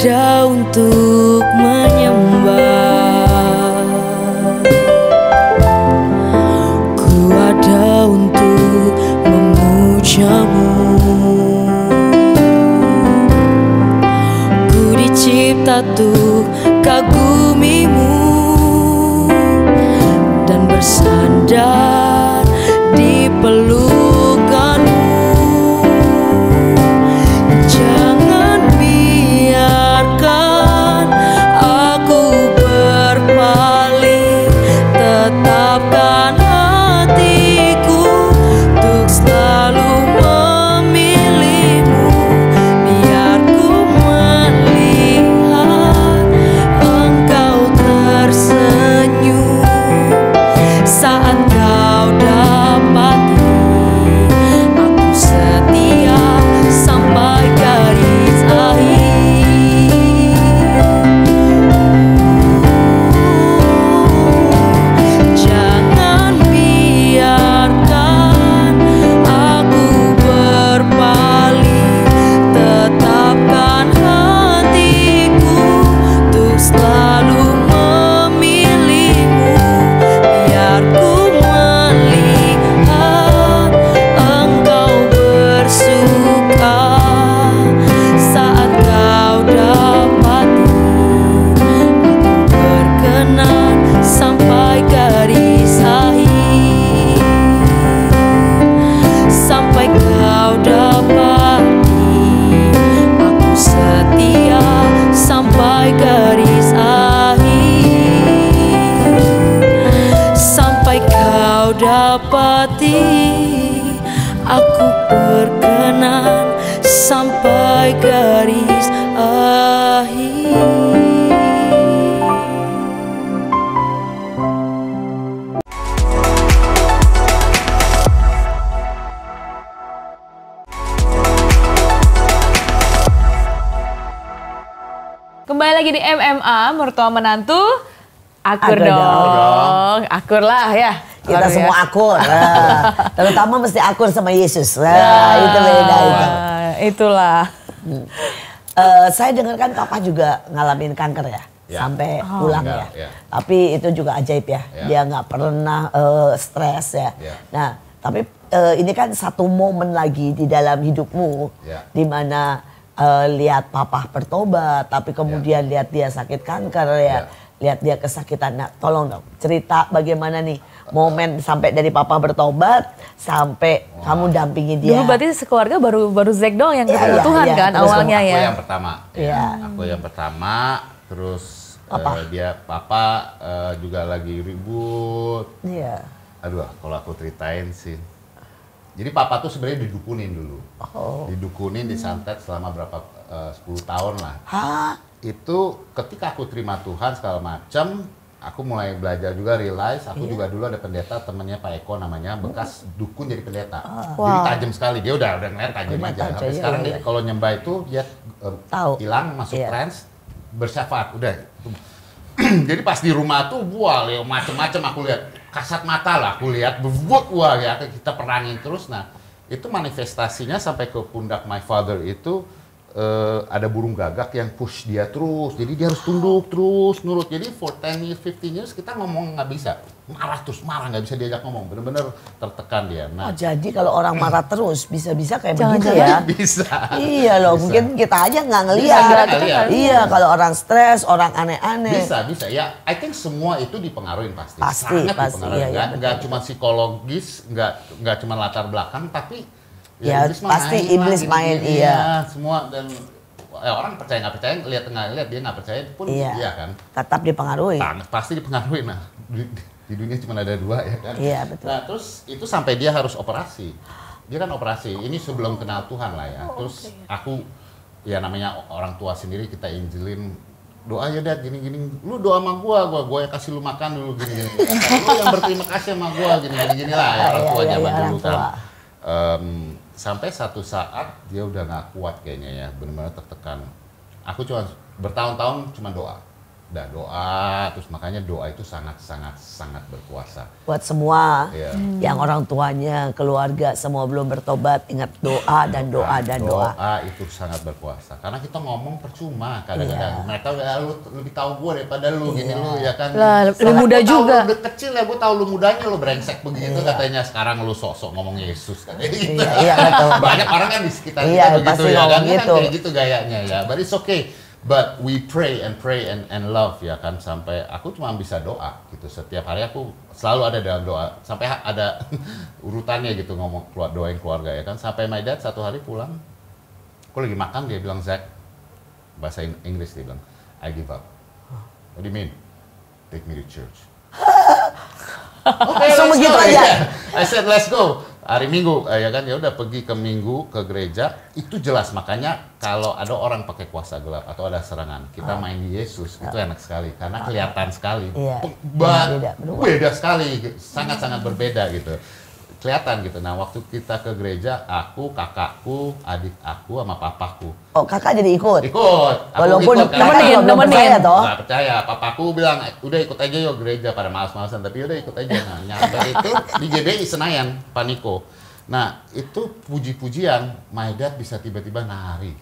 ada untuk menyembah Ku ada untuk memujamu Ku dicipta Tuhan mertua menantu akur, akur dong. dong. Akur lah ya. Kita Lalu ya. semua ya. akur. terutama mesti akur sama Yesus. Nah, nah itu beda itu. Itulah. Hmm. Uh, saya dengarkan papa juga ngalamin kanker ya. Ya. sampai oh. pulang enggak, ya, ya. ya. Tapi itu juga ajaib ya. ya. Dia nggak pernah uh, stres ya. ya. Nah, tapi uh, ini kan satu momen lagi di dalam hidupmu ya. di mana uh, lihat papa bertobat, tapi kemudian yeah. lihat dia sakit kanker ya, ya, lihat dia kesakitan. Nah, tolong dong cerita bagaimana nih momen sampai dari papa bertobat sampai wow. kamu dampingi dia. Dulu berarti sekeluarga baru baru Zack dong yang iya, ketemu yeah, Tuhan yeah, kan terus awalnya aku ya. Aku yang pertama. Ya. Iya. Aku yang pertama, terus eh, papa. Uh, dia papa uh, eh, juga lagi ribut. Iya. Aduh, kalau aku ceritain sih jadi papa tuh sebenarnya didukunin dulu. Oh. Didukunin, disantet selama berapa eh, uh, 10 tahun lah. Hah? Itu ketika aku terima Tuhan segala macam, aku mulai belajar juga realize aku yeah. juga dulu ada pendeta temennya Pak Eko namanya bekas oh. dukun jadi pendeta ah. wow. jadi tajam sekali dia udah udah ngeliat tajam aja Tapi iya, sekarang iya, iya. kalau nyembah itu dia uh, hilang masuk yeah. trans bersyafaat udah jadi pas di rumah tuh wah macem-macem aku lihat kasat mata lah aku lihat bebut wah ya kita perangin terus nah itu manifestasinya sampai ke pundak my father itu uh, ada burung gagak yang push dia terus. Jadi dia harus tunduk terus, nurut. Jadi for 10 years, 15 years kita ngomong nggak bisa. Marah terus, marah nggak bisa diajak ngomong. Bener-bener tertekan dia. Nah, oh, jadi kalau orang marah terus, bisa-bisa kayak Jangan begitu ya? Bisa. Iya loh, bisa. mungkin kita aja nggak ngeliat. Bisa, kita ngeliat. Iya, kalau orang stres, orang aneh-aneh. Bisa, bisa. Ya, I think semua itu dipengaruhi pasti. Pasti, Sangat pasti. Iya, iya, nggak cuma psikologis, nggak, nggak cuma latar belakang, tapi ya, iblis pasti main iblis main, main iya, iya semua dan ya orang percaya nggak percaya lihat nggak lihat dia nggak percaya pun iya, iya kan tetap dipengaruhi nah, pasti dipengaruhi nah di, di dunia cuma ada dua ya kan iya betul nah terus itu sampai dia harus operasi dia kan operasi ini sebelum kenal Tuhan lah ya oh, terus aku ya namanya orang tua sendiri kita injilin doa aja ya, deh gini gini lu doa sama gua gua gua yang kasih lu makan dulu gini gini lu yang berterima kasih sama gua gini gini, gini lah ya, orang iya, iya, tua zaman dulu kan um, sampai satu saat dia udah nggak kuat kayaknya ya benar-benar tertekan aku cuma bertahun-tahun cuma doa Nah, doa terus makanya doa itu sangat sangat sangat berkuasa buat semua yeah. hmm. yang orang tuanya keluarga semua belum bertobat ingat doa nah, dan doa, dan doa doa itu sangat berkuasa karena kita ngomong percuma kadang-kadang yeah. mereka ya, lu lebih tahu gue daripada lu yeah. gini lu ya kan lah, lebih muda juga tahu, lu kecil ya gue tahu lu mudanya lu brengsek begitu yeah. katanya sekarang lu sok-sok ngomong Yesus gitu. Iya, gitu yeah, yeah, banyak orang kan di sekitar yeah, kita begitu ya kan, kan gitu. kan kayak gitu gayanya ya but it's okay But we pray and pray and, and love ya kan sampai aku cuma bisa doa gitu setiap hari aku selalu ada dalam doa sampai ada urutannya gitu ngomong keluar doain keluarga ya kan sampai my dad satu hari pulang aku lagi makan dia bilang Zack bahasa Inggris dia bilang I give up. What do you mean? Take me to church. Oke, oh, okay, langsung begitu aja. I said let's go. Hari Minggu eh, ya kan ya udah pergi ke Minggu ke gereja itu jelas makanya kalau ada orang pakai kuasa gelap atau ada serangan kita ah. main Yesus itu ah. enak sekali karena ah. kelihatan sekali. Iya. beda, beda sekali sangat-sangat berbeda gitu kelihatan gitu. Nah waktu kita ke gereja, aku, kakakku, adik aku, sama papaku. Oh kakak jadi ikut? Ikut. Aku Walaupun ikut, kan? kakak nemenin, belum nemenin. percaya toh? Gak percaya. Papaku bilang, udah ikut aja yuk gereja pada males-malesan. Tapi udah ikut aja. Nah nyata itu di GBI Senayan, Paniko. Nah itu puji-pujian, my dad bisa tiba-tiba nari.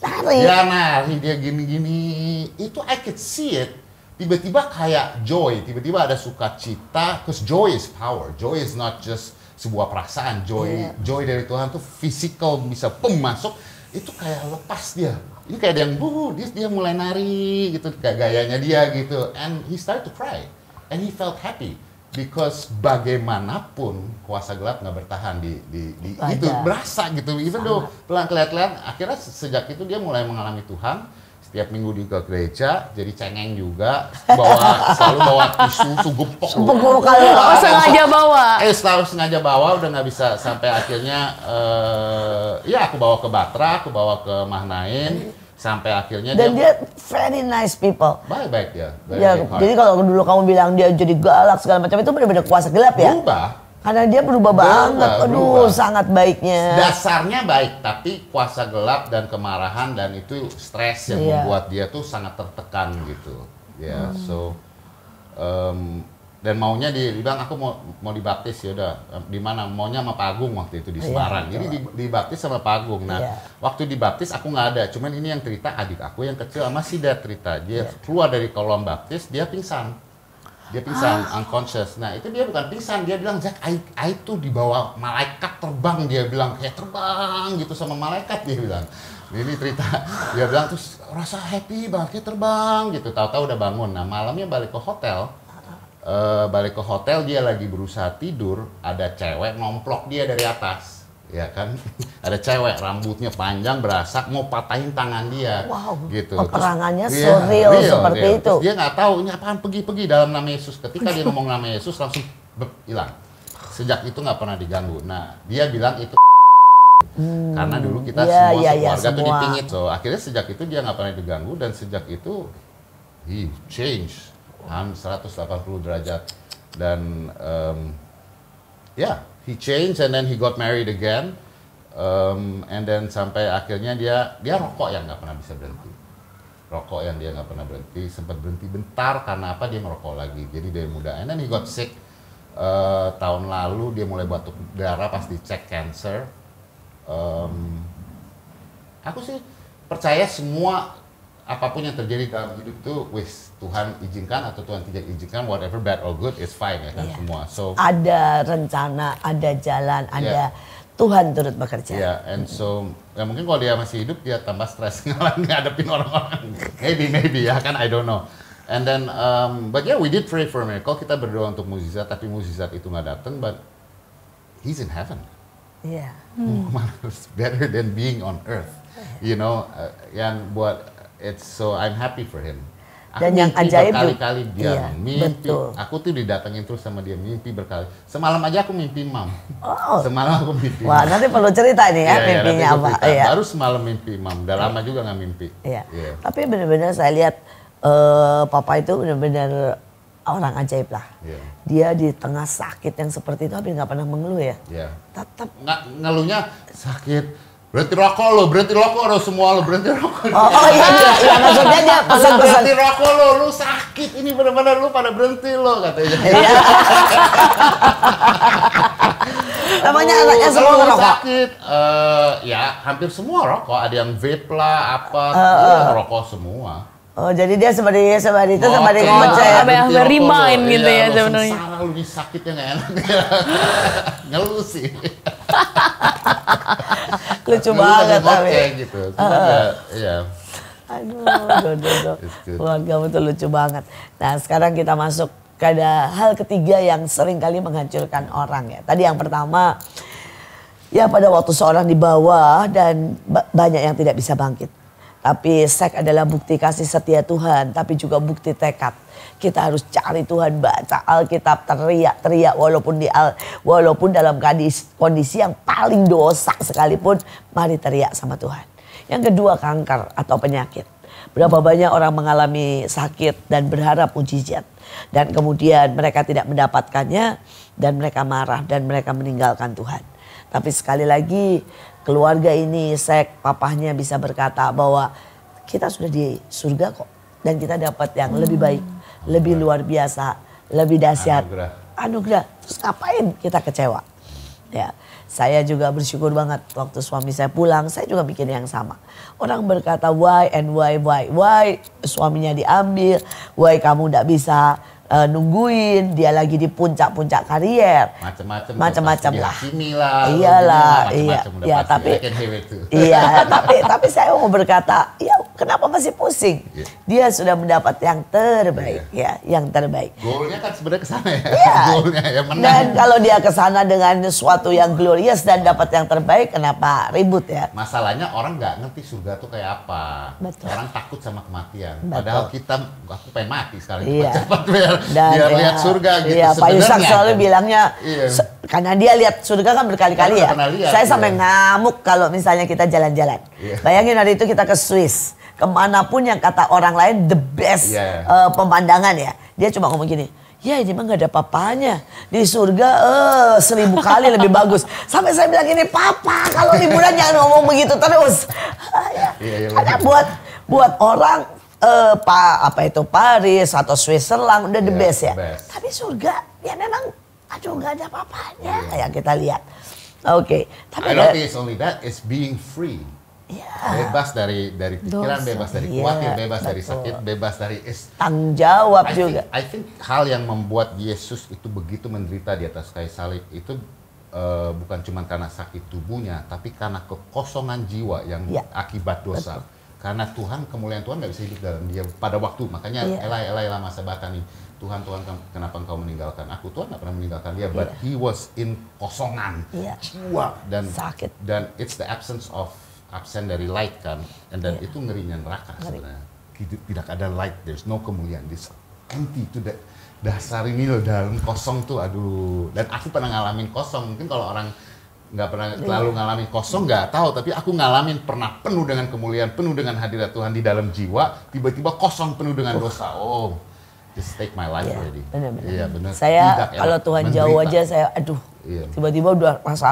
Nari? Ya nari, dia gini-gini. Itu I could see it tiba-tiba kayak joy, tiba-tiba ada sukacita, cause joy is power. Joy is not just sebuah perasaan joy yeah. joy dari Tuhan tuh fisikal bisa pemasuk itu kayak lepas dia ini kayak ada yang buh dia dia mulai nari gitu kayak gayanya dia gitu and he started to cry and he felt happy because bagaimanapun kuasa gelap nggak bertahan di di, di itu berasa gitu even Sama. though pelan kelihatan akhirnya sejak itu dia mulai mengalami Tuhan setiap minggu di ke gereja jadi cengeng juga bawa selalu bawa tisu kalau oh sengaja bawa eh selalu sengaja bawa udah nggak bisa sampai akhirnya uh, ya aku bawa ke Batra aku bawa ke Mahnain sampai akhirnya dan dia, dia very nice people baik baik dia ya, ya jadi kalau dulu kamu bilang dia jadi galak segala macam itu benar-benar kuasa gelap ya berubah karena dia berubah banget. berubah. Aduh, sangat baiknya. Dasarnya baik, tapi kuasa gelap dan kemarahan dan itu stres yang yeah. membuat dia tuh sangat tertekan gitu. Ya, yeah, hmm. so um, dan maunya di, bilang aku mau mau dibaptis ya udah di mana maunya sama Pak Agung waktu itu di iya. Semarang. Yeah, Jadi dibaptis sama Pak Agung. Nah, yeah. waktu dibaptis aku nggak ada, cuman ini yang cerita adik aku yang kecil sama si dia cerita. Dia yeah. keluar dari kolam baptis, dia pingsan dia pingsan ah. unconscious nah itu dia bukan pingsan dia bilang Jack I, I itu dibawa malaikat terbang dia bilang kayak terbang gitu sama malaikat dia bilang ini cerita dia bilang terus rasa happy banget kayak terbang gitu tahu-tahu udah bangun nah malamnya balik ke hotel uh, balik ke hotel dia lagi berusaha tidur ada cewek nomplok dia dari atas ya kan ada cewek rambutnya panjang berasak mau patahin tangan dia wow gitu oh, perangannya iya, surreal iya, seperti real. itu Terus dia nggak tahu ini apaan pergi-pergi dalam nama Yesus ketika dia ngomong nama Yesus langsung hilang sejak itu nggak pernah diganggu nah dia bilang itu Hmm, karena dulu kita iya, semua ya, iya, keluarga ya, tuh dipingit so akhirnya sejak itu dia nggak pernah diganggu dan sejak itu he change 180 derajat dan um, ya he changed and then he got married again um, and then sampai akhirnya dia dia rokok yang nggak pernah bisa berhenti rokok yang dia nggak pernah berhenti sempat berhenti bentar karena apa dia merokok lagi jadi dari muda and then he got sick uh, tahun lalu dia mulai batuk darah pas dicek cancer um, aku sih percaya semua apapun yang terjadi dalam hidup itu wis Tuhan izinkan atau Tuhan tidak izinkan whatever bad or good is fine ya kan yeah. semua so ada rencana ada jalan iya. ada Tuhan turut bekerja ya yeah, and so ya mungkin kalau dia masih hidup dia tambah stres ngadepin orang-orang maybe maybe ya kan I don't know and then um, but yeah we did pray for a miracle kita berdoa untuk mukjizat tapi mukjizat itu nggak datang but he's in heaven yeah iya. hmm. better than being on earth iya. you know uh, yang buat it's so I'm happy for him. Aku Dan yang ajaib berkali-kali dia iya, mimpi. Betul. Aku tuh didatengin terus sama dia mimpi berkali. Semalam aja aku mimpi mam. Oh. Semalam aku mimpi. Wah mam. nanti perlu cerita nih ya, ya mimpinya ya, apa. Iya. Baru semalam mimpi mam. Udah lama juga nggak mimpi. Iya. Yeah. Tapi benar-benar saya lihat uh, papa itu benar-benar orang ajaib lah. Yeah. Dia di tengah sakit yang seperti itu tapi nggak pernah mengeluh ya. Yeah. Tetap nggak ngeluhnya sakit berhenti rokok lo, berhenti rokok lo semua lo, berhenti rokok. Oh, oh iya, iya, iya, iya, maksudnya dia pesan-pesan. Berhenti rokok lo, lo sakit ini benar-benar lo pada berhenti lo katanya. Iya. Namanya oh, anaknya semua lo ngerokok. sakit, uh, ya hampir semua rokok, ada yang vape lah, apa, uh, eh, uh. Eh. rokok semua. Oh, jadi dia seperti seperti itu seperti okay. Oh, oh, sampai iya, remind gitu ya iya, sebenarnya. Sarang lebih sakit sakitnya enak. Ngeluh sih. Lucu banget tapi. gitu. Ya, iya. Aduh, do, do, do. kamu tuh lucu banget. Nah sekarang kita masuk ada hal ketiga yang sering kali menghancurkan orang ya. Tadi yang pertama ya pada waktu seorang di bawah dan banyak yang tidak bisa bangkit. Tapi seks adalah bukti kasih setia Tuhan, tapi juga bukti tekad. Kita harus cari Tuhan, baca Alkitab, teriak-teriak walaupun di al, walaupun dalam kondisi, kondisi yang paling dosa sekalipun, mari teriak sama Tuhan. Yang kedua kanker atau penyakit. Berapa banyak orang mengalami sakit dan berharap mujizat dan kemudian mereka tidak mendapatkannya dan mereka marah dan mereka meninggalkan Tuhan. Tapi sekali lagi keluarga ini sek papahnya bisa berkata bahwa kita sudah di surga kok dan kita dapat yang hmm. lebih baik, lebih luar biasa, lebih dahsyat. Anugerah. Anugrah. Terus ngapain kita kecewa? Ya, saya juga bersyukur banget waktu suami saya pulang, saya juga bikin yang sama. Orang berkata why and why why why suaminya diambil, why kamu tidak bisa, uh, nungguin dia lagi di puncak-puncak karier macam-macam macam-macam lah iyalah iya ya tapi iya tapi tapi saya mau berkata ya kenapa masih pusing iya. dia sudah mendapat yang terbaik yeah. ya yang terbaik golnya kan sebenarnya kesana ya yeah. golnya ya menang dan kalau dia kesana dengan sesuatu yang glorious dan dapat yang terbaik kenapa ribut ya masalahnya orang nggak ngerti surga tuh kayak apa Betul. orang takut sama kematian Betul. padahal kita aku pengen mati sekali yeah. cepat biar dan, biar ya, lihat surga gitu iya, Pak Yusak selalu kan? bilangnya iya. karena dia lihat surga kan berkali-kali ya. Lihat, Saya iya. sampai ngamuk kalau misalnya kita jalan-jalan. Iya. Bayangin hari itu kita ke Swiss, kemanapun yang kata orang lain the best iya. uh, pemandangan ya. Dia cuma ngomong gini, ya ini mah gak ada papanya di surga eh seribu kali lebih bagus sampai saya bilang ini papa kalau liburan jangan ngomong begitu terus ya, ya, ya, karena buat buat orang eh Pak apa itu Paris atau Switzerland udah the yeah, best ya. Best. Tapi surga ya memang aduh nggak ada apa-apanya yeah. kayak ya, kita lihat. Oke, okay. tapi I don't it's only that, it's being free. Yeah. Bebas dari dari pikiran, bebas dari iya, kuatir yeah, bebas betul. dari sakit, bebas dari is. Tanggung jawab I juga. Think, I think hal yang membuat Yesus itu begitu menderita di atas kayu salib itu uh, bukan cuma karena sakit tubuhnya, tapi karena kekosongan jiwa yang yeah. akibat dosa. Betul karena Tuhan kemuliaan Tuhan nggak bisa hidup dalam dia pada waktu makanya yeah. elai elai lama sabatani Tuhan Tuhan kenapa engkau meninggalkan aku Tuhan nggak pernah meninggalkan dia yeah. but iya. he was in kosongan yeah. jiwa dan sakit dan it's the absence of absent dari light kan and dan yeah. itu ngerinya neraka Ngeri. sebenarnya gitu, tidak ada light there's no kemuliaan this empty to the dasar ini loh dalam kosong tuh aduh dan aku pernah ngalamin kosong mungkin kalau orang nggak pernah iya. terlalu ngalamin kosong nggak tahu tapi aku ngalamin pernah penuh dengan kemuliaan penuh dengan hadirat Tuhan di dalam jiwa tiba-tiba kosong penuh dengan dosa oh just take my life yeah, already iya benar iya benar saya Tidak, ya. kalau Tuhan menderita. jauh aja saya aduh yeah. tiba-tiba udah masa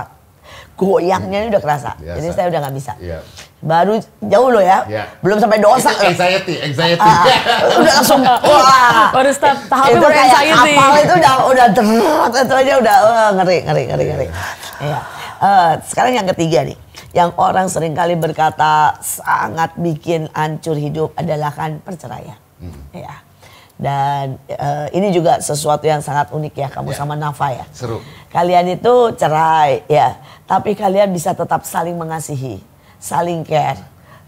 goyangnya ini udah kerasa iya, Biasa. jadi saya udah nggak bisa yeah. baru jauh loh ya yeah. belum sampai dosa It's anxiety anxiety uh, udah langsung wah baru start tahap itu anxiety apal itu udah udah terus itu aja udah ngeri ngeri ngeri ngeri yeah. Iya. Eh, sekarang yang ketiga nih, yang orang seringkali berkata sangat bikin hancur hidup adalah kan perceraian. Hmm. Ya. Dan uh, ini juga sesuatu yang sangat unik ya kamu ya. sama Nafa ya. Seru. Kalian itu cerai ya, tapi kalian bisa tetap saling mengasihi, saling care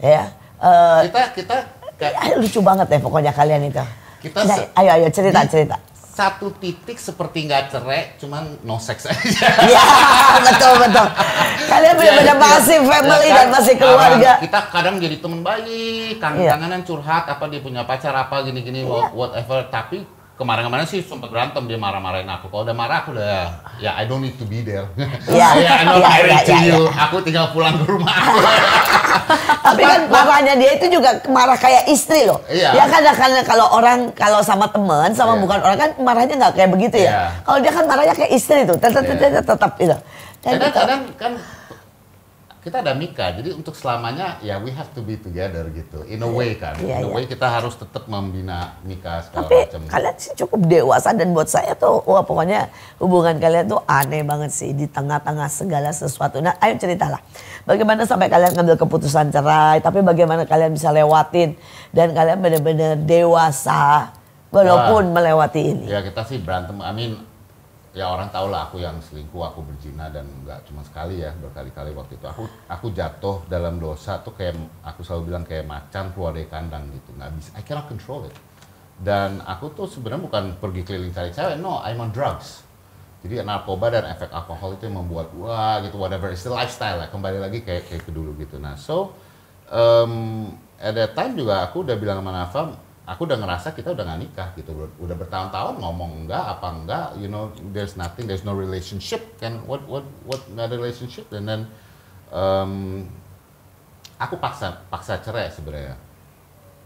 ya. Uh, kita kita, ya, lucu banget ya pokoknya kalian itu. Kita nah, ayo ayo cerita cerita satu titik seperti nggak cerai, cuman no sex aja. Iya, betul betul. Kalian benar-benar masih family kan, dan masih keluarga. Kita kadang jadi teman baik, kangen-kangenan curhat apa dia punya pacar apa gini-gini yeah. whatever. Tapi kemarin-kemarin sih sempat berantem dia marah-marahin aku. Kalau udah marah aku udah ya yeah, I don't need to be there. Iya, yeah, yeah, I know yeah, yeah, yeah, you. Yeah. Aku tinggal pulang ke rumah aku. Tapi kan marahnya nah. dia itu juga marah kayak istri loh. Iya. Ya kadang-kadang ya kalau orang kalau sama teman sama iya. bukan orang kan marahnya nggak kayak begitu ya. Iya. Kalau dia kan marahnya kayak istri tuh, tetap tetap tetap gitu. Kadang-kadang kan kita ada nikah, jadi untuk selamanya ya we have to be together gitu. In a iya. way kan, yeah, in a iya. way kita harus tetap membina nikah segala Tapi macam. kalian sih cukup dewasa dan buat saya tuh, wah pokoknya hubungan kalian tuh aneh banget sih di tengah-tengah segala sesuatu. Nah ayo ceritalah, bagaimana sampai kalian ngambil keputusan cerai, tapi bagaimana kalian bisa lewatin dan kalian benar-benar dewasa walaupun nah, melewati ini. Ya kita sih berantem, I mean ya orang tahu lah aku yang selingkuh aku berzina dan nggak cuma sekali ya berkali-kali waktu itu aku aku jatuh dalam dosa tuh kayak aku selalu bilang kayak macan keluar dari kandang gitu nggak bisa I cannot control it dan aku tuh sebenarnya bukan pergi keliling cari cewek no I'm on drugs jadi narkoba dan efek alkohol itu yang membuat wah gitu whatever it's the lifestyle lah kembali lagi kayak kayak ke dulu gitu nah so um, at that time juga aku udah bilang sama Nafa aku udah ngerasa kita udah nggak nikah gitu udah bertahun-tahun ngomong enggak apa enggak you know there's nothing there's no relationship kan what what what not relationship dan then um, aku paksa paksa cerai sebenarnya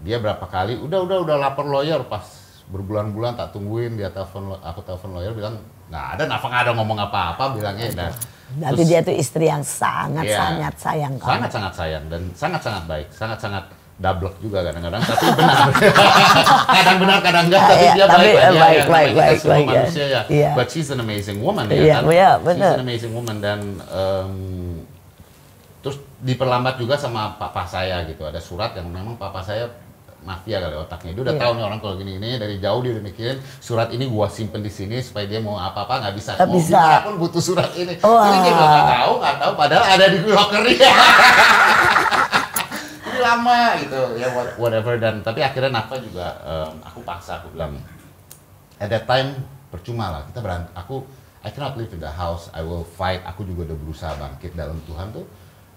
dia berapa kali udah udah udah lapor lawyer pas berbulan-bulan tak tungguin dia telepon aku telepon lawyer bilang nggak ada napa nggak ada ngomong apa-apa bilangnya dan gitu. tapi dia tuh istri yang sangat yeah, sangat sayang sangat sangat sayang dan sangat sangat baik sangat sangat double juga kadang-kadang tapi benar kadang benar kadang enggak tapi yeah, dia tapi baik baik, baik, baik, ya. baik, baik, manusia ya yeah. but she's an amazing woman ya yeah, kan yeah, bener. she's an amazing woman dan um, terus diperlambat juga sama papa saya gitu ada surat yang memang papa saya mafia kali otaknya dia udah yeah. tahu nih orang kalau gini ini dari jauh dia udah mikirin surat ini gua simpen di sini supaya dia mau apa apa nggak bisa gak mau bisa pun butuh surat ini oh. ini dia nggak tahu nggak tahu padahal ada di dia lama gitu ya whatever dan tapi akhirnya Nafa juga um, aku paksa aku bilang at that time percuma lah kita berant aku I cannot live in the house I will fight aku juga udah berusaha bangkit dalam Tuhan tuh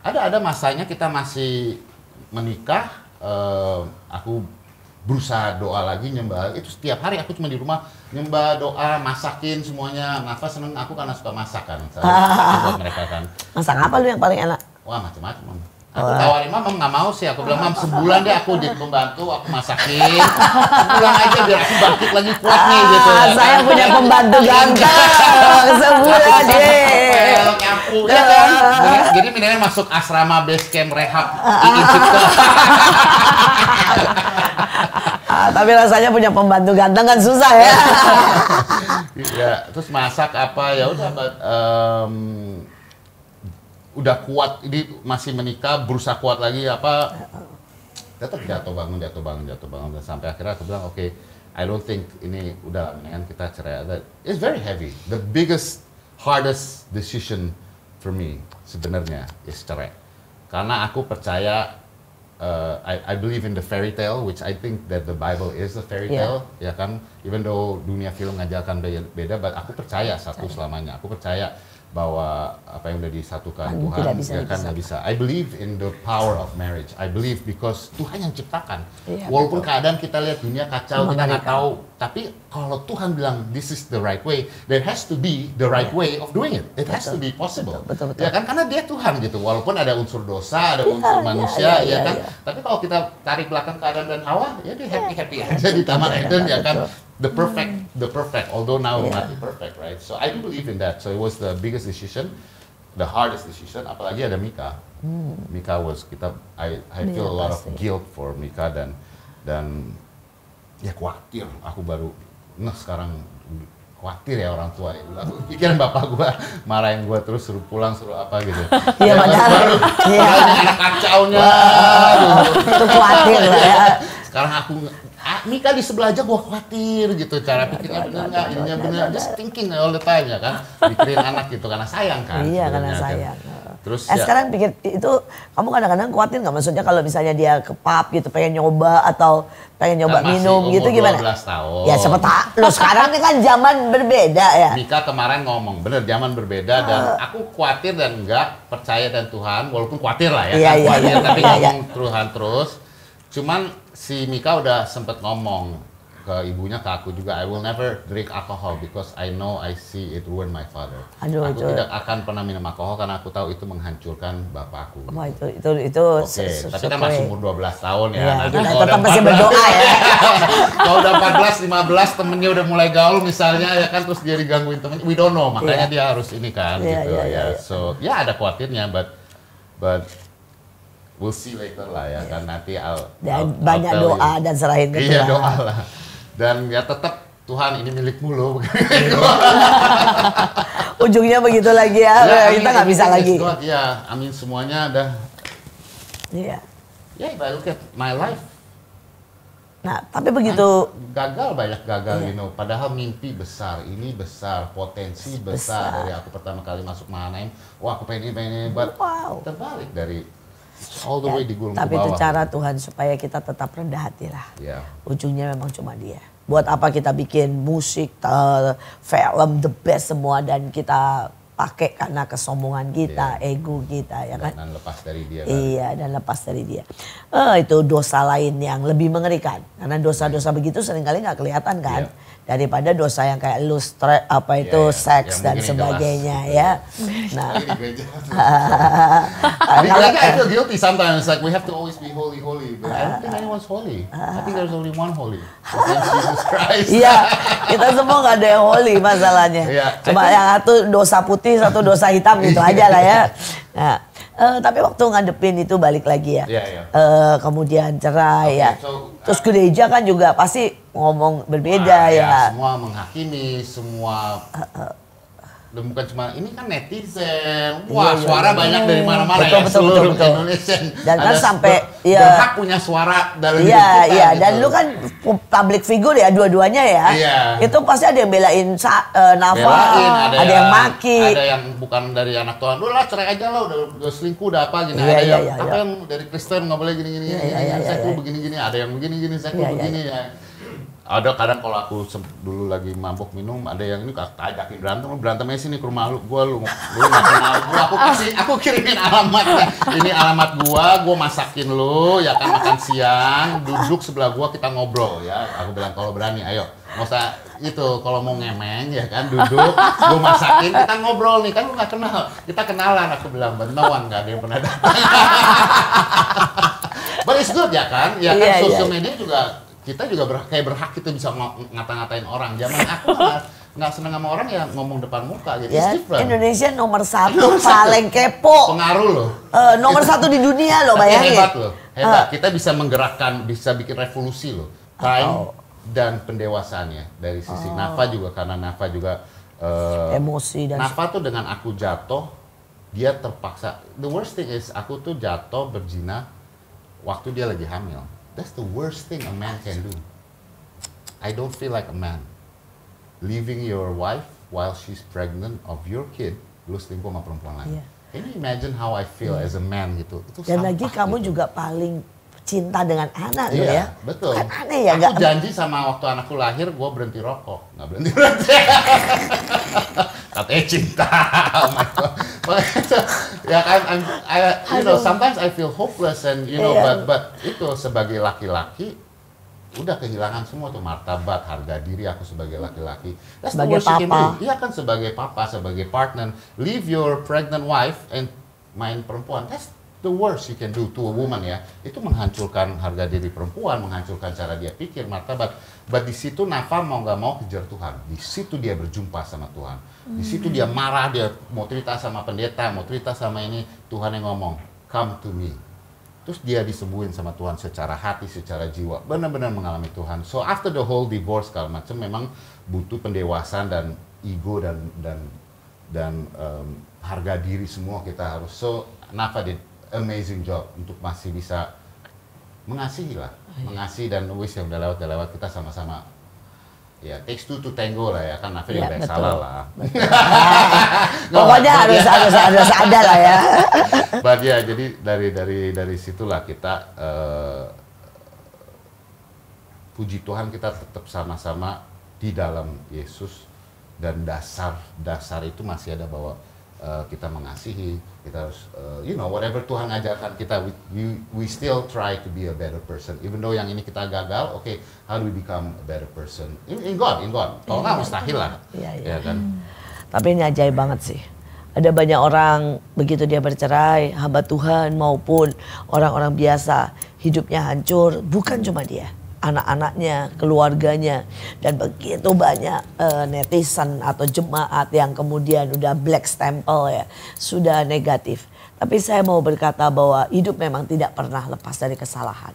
ada ada masanya kita masih menikah um, aku berusaha doa lagi nyembah itu setiap hari aku cuma di rumah nyembah doa masakin semuanya Nafa seneng aku karena suka masakan saya mereka kan masak apa lu yang paling enak wah macam-macam Aku tawarin mam, mam nggak mau sih. Aku bilang mam sebulan deh aku jadi pembantu, aku masakin. Pulang aja biar aku bangkit lagi kuat nih ah, gitu. Ya. saya punya pembantu iya, ganteng sebulan deh. Iya. ya kan. Ah, ah, jadi minimal masuk asrama base camp rehab di Cipto. Ah, tapi rasanya punya pembantu ganteng kan susah ya. ya, terus masak apa ya udah um, udah kuat ini masih menikah berusaha kuat lagi apa tetap jatuh bangun jatuh bangun jatuh bangun dan sampai akhirnya aku bilang oke okay, I don't think ini udah mendingan kita cerai aja. It's very heavy. The biggest hardest decision for me sebenarnya is cerai. Karena aku percaya uh, I, I believe in the fairy tale which I think that the Bible is the fairy tale yeah. ya kan even though dunia film ngajarkan beda, beda but aku percaya satu selamanya. Aku percaya bahwa apa yang sudah disatukan Tidak Tuhan bisa, ya kan nggak bisa. I believe in the power of marriage. I believe because Tuhan yang ciptakan. Iya, Walaupun betul. keadaan kita lihat dunia kacau, Memang kita nggak tahu. Tapi kalau Tuhan bilang this is the right way, there has to be the right yeah. way of doing it. It betul. has to be possible. Betul, betul, betul. Ya kan karena dia Tuhan gitu. Walaupun ada unsur dosa, ada iya, unsur iya, manusia, iya, ya, ya, ya kan. Tapi kalau kita tarik belakang keadaan dan awal, ya dia happy happy aja di taman Eden ya kan the perfect, mm. the perfect, although now yeah. not the perfect, right? So I believe in that. So it was the biggest decision, the hardest decision, apalagi ada Mika. Mm. Mika was kita, I, I feel a lot pasti. of guilt for Mika dan dan ya khawatir. Aku baru nah sekarang khawatir ya orang tua ya. Aku bapak gua marahin gua terus suruh pulang suruh apa gitu. Iya padahal. Iya. Kacaunya. Itu khawatir lah ya. Sekarang aku Ah Mika di sebelah aja gue khawatir gitu cara iya, pikirnya iya, bener iya, nggak ininya bener just thinking all the time ya kan mikirin anak gitu karena sayang kan iya karena kan? sayang kan. terus eh, ya. sekarang pikir itu kamu kadang-kadang khawatir nggak maksudnya kalau misalnya dia ke pub gitu pengen nyoba atau pengen nyoba nah, minum gitu gimana 12 tahun. ya seperti lo sekarang ini kan zaman berbeda ya Mika kemarin ngomong bener zaman berbeda uh. dan aku khawatir dan enggak percaya dan Tuhan walaupun khawatir lah ya iya, kan, iya, khawatir iya, tapi iya, ngomong iya. Tuhan terus Cuman si Mika udah sempet ngomong ke ibunya ke aku juga I will never drink alcohol because I know I see it ruin my father. Aduh, aku itu. tidak akan pernah minum alkohol karena aku tahu itu menghancurkan bapakku. Wah, itu itu itu Oke, okay. tapi kan masih umur 12 tahun ya. ya nah, kalau udah 14, berdoa ya. kalau udah 14, 15 temennya udah mulai gaul misalnya ya kan terus dia digangguin temen. We don't know, makanya yeah. dia harus ini kan yeah, gitu iya, ya. Yeah, iya. So, ya ada khawatirnya but but we'll see later lah ya yeah. dan nanti al, dan I'll, banyak I'll doa you. dan serahin ke iya, doa lah dan ya tetap Tuhan ini milikmu loh ujungnya begitu lagi ya, ya amin, kita nggak bisa lagi God, ya amin semuanya ada iya yeah. yeah ke look at my life nah tapi begitu gagal banyak gagal yeah. you know padahal mimpi besar ini besar potensi besar, besar. dari aku pertama kali masuk Manaim wah aku pengen ini pengen ini wow. terbalik dari All the ya. way digulung Tapi itu cara Tuhan supaya kita tetap rendah hati lah. Yeah. Ujungnya memang cuma dia. Buat apa kita bikin musik, eh, film, the best semua dan kita pakai karena kesombongan kita, yeah. ego kita, ya dan kan? Dan lepas dari dia. Kan? Iya, dan lepas dari dia. Uh, itu dosa lain yang lebih mengerikan, karena dosa-dosa begitu seringkali nggak kelihatan kan? Yeah daripada dosa yang kayak lu stre, apa iya, itu iya. Iya. ya, seks dan sebagainya ya. Nah, kalau I itu guilty sometimes like we have to always be holy holy, but I don't think ah. anyone's holy. I ah. think there's only one holy. Jesus Christ. Iya, kita semua nggak ada yang holy masalahnya. Yeah. Cuma yang satu dosa putih, satu dosa hitam gitu aja lah ya. Nah, Uh, tapi waktu ngadepin itu balik lagi ya. Yeah, yeah. Uh, kemudian cerai okay, ya. So, uh, Terus ah. gereja kan juga pasti ngomong berbeda uh, ya. ya. Semua menghakimi, semua uh, uh, dan bukan cuma ini kan netizen iya, wah iya, suara iya, banyak iya. dari mana-mana ya betul, seluruh betul. Indonesia dan kan sampai iya. berhak punya suara dalam iya, hidup kita iya gitu. dan lu kan public figure ya dua-duanya ya iya. itu pasti ada yang belain uh, e, Nafa belain, ada, ada yang, yang maki ada yang bukan dari anak Tuhan lu lah cerai aja lo udah, udah selingkuh udah apa gini iya, ada iya, yang iya, apa iya. yang dari Kristen nggak boleh gini-gini iya, iya, iya, iya, saya iya, iya. begini-gini ada yang begini-gini saya iya, iya, begini iya. ya ada kadang kalau aku dulu lagi mabok minum ada yang ini ajakin berantem lu oh, berantemnya sini ke rumah lu gua lu lu kenal gua aku ah. kasih aku kirimin alamat ya. ini alamat gua gua masakin lu ya kan makan siang duduk sebelah gua kita ngobrol ya aku bilang kalau berani ayo nggak usah itu kalau mau ngemeng ya kan duduk gue masakin kita ngobrol nih kan lu nggak kenal kita kenalan aku bilang benawan nggak ada yang pernah datang but it's good ya kan ya kan yeah, iya. sosial yeah. media juga kita juga ber, kayak berhak kita gitu bisa ng ngata-ngatain orang. Zaman aku nggak seneng sama orang ya ngomong depan muka gitu. Ya, Indonesia nomor satu nomor paling satu. kepo. Pengaruh loh. Uh, nomor kita, satu di dunia loh bayangin. Hebat loh, hebat. Uh. Kita bisa menggerakkan, bisa bikin revolusi loh. Time oh. dan pendewasannya dari sisi oh. Nafa juga karena Nafa juga uh, emosi dan Nafa tuh dengan aku jatuh dia terpaksa. The worst thing is aku tuh jatuh berzina waktu dia lagi hamil That's the worst thing a man can do. I don't feel like a man. Leaving your wife while she's pregnant of your kid, lu selingkuh sama perempuan lain. Yeah. Can you imagine how I feel yeah. as a man gitu? Itu Dan lagi kamu gitu. juga paling cinta dengan anak iya, ya. Betul. Kan aneh ya. Aku gak... janji sama waktu anakku lahir, gue berhenti rokok. Gak berhenti rokok. Katanya cinta. Oh my God. ya kan, I'm, I, you know, sometimes I feel hopeless and you know, yeah. but but itu sebagai laki-laki udah kehilangan semua tuh martabat, harga diri aku sebagai laki-laki. sebagai papa. Iya kan sebagai papa, sebagai partner, leave your pregnant wife and main perempuan. That's the worst you can do to a woman ya. Itu menghancurkan harga diri perempuan, menghancurkan cara dia pikir, martabat. But di situ Nafa mau nggak mau kejar Tuhan. Di situ dia berjumpa sama Tuhan di situ dia marah, dia mau cerita sama pendeta, mau cerita sama ini, Tuhan yang ngomong, come to me. Terus dia disembuhin sama Tuhan secara hati, secara jiwa, benar-benar mengalami Tuhan. So after the whole divorce kalau macam memang butuh pendewasan dan ego dan dan dan um, harga diri semua kita harus. So Nafa did amazing job untuk masih bisa mengasihi lah, oh, iya. mengasihi dan wish yang udah lewat udah lewat kita sama-sama ya takes two to tango lah ya kan Nafir ya, yang salah lah pokoknya harus harus harus ada lah ya but ya jadi dari dari dari situlah kita eh, puji Tuhan kita tetap sama-sama di dalam Yesus dan dasar dasar itu masih ada bahwa uh, kita mengasihi, kita harus, uh, you know, whatever Tuhan ajarkan kita, we, we, we still try to be a better person. Even though yang ini kita gagal, oke, okay, how do we become a better person? In, in God, in God. Kalau nggak iya. mustahil lah. Iya, iya. Ya, kan? Hmm. Tapi ini ajaib banget sih. Ada banyak orang begitu dia bercerai, hamba Tuhan maupun orang-orang biasa hidupnya hancur, bukan cuma dia anak-anaknya, keluarganya, dan begitu banyak uh, netizen atau jemaat yang kemudian udah black stempel ya, sudah negatif. Tapi saya mau berkata bahwa hidup memang tidak pernah lepas dari kesalahan.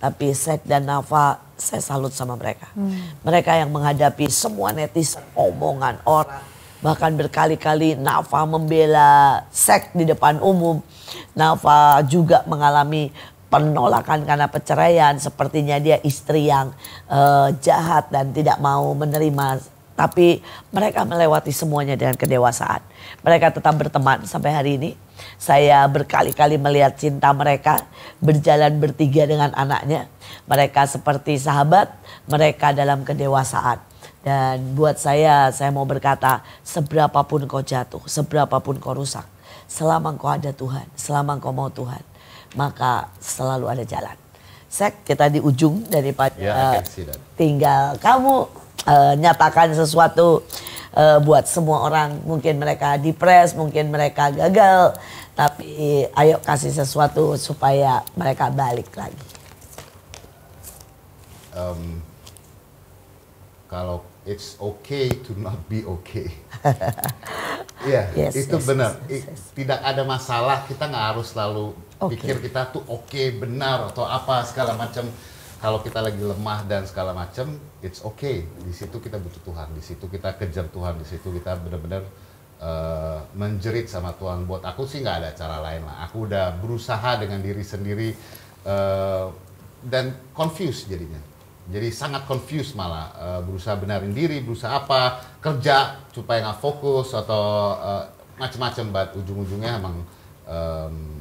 Tapi Sek dan Nafa, saya salut sama mereka. Hmm. Mereka yang menghadapi semua netizen, omongan orang, bahkan berkali-kali Nafa membela Sek di depan umum. Nafa juga mengalami penolakan karena perceraian sepertinya dia istri yang uh, jahat dan tidak mau menerima tapi mereka melewati semuanya dengan kedewasaan. Mereka tetap berteman sampai hari ini. Saya berkali-kali melihat cinta mereka berjalan bertiga dengan anaknya. Mereka seperti sahabat, mereka dalam kedewasaan. Dan buat saya, saya mau berkata, seberapapun kau jatuh, seberapapun kau rusak, selama kau ada Tuhan, selama kau mau Tuhan, maka selalu ada jalan. Sek, kita di ujung daripada ya, uh, tinggal kamu uh, nyatakan sesuatu uh, buat semua orang. Mungkin mereka depres, mungkin mereka gagal, tapi ayo kasih sesuatu supaya mereka balik lagi. Um, kalau it's okay to not be okay. Iya, yeah, yes, itu yes, benar. Yes, yes, yes. Tidak ada masalah, kita nggak harus selalu okay. pikir kita tuh oke okay, benar atau apa segala macam kalau kita lagi lemah dan segala macam it's okay di situ kita butuh Tuhan di situ kita kejar Tuhan di situ kita benar-benar uh, menjerit sama Tuhan buat aku sih nggak ada cara lain lah aku udah berusaha dengan diri sendiri uh, dan confused jadinya jadi sangat confused malah uh, berusaha benarin diri berusaha apa kerja supaya nggak fokus atau uh, macam-macam Buat ujung-ujungnya emang um,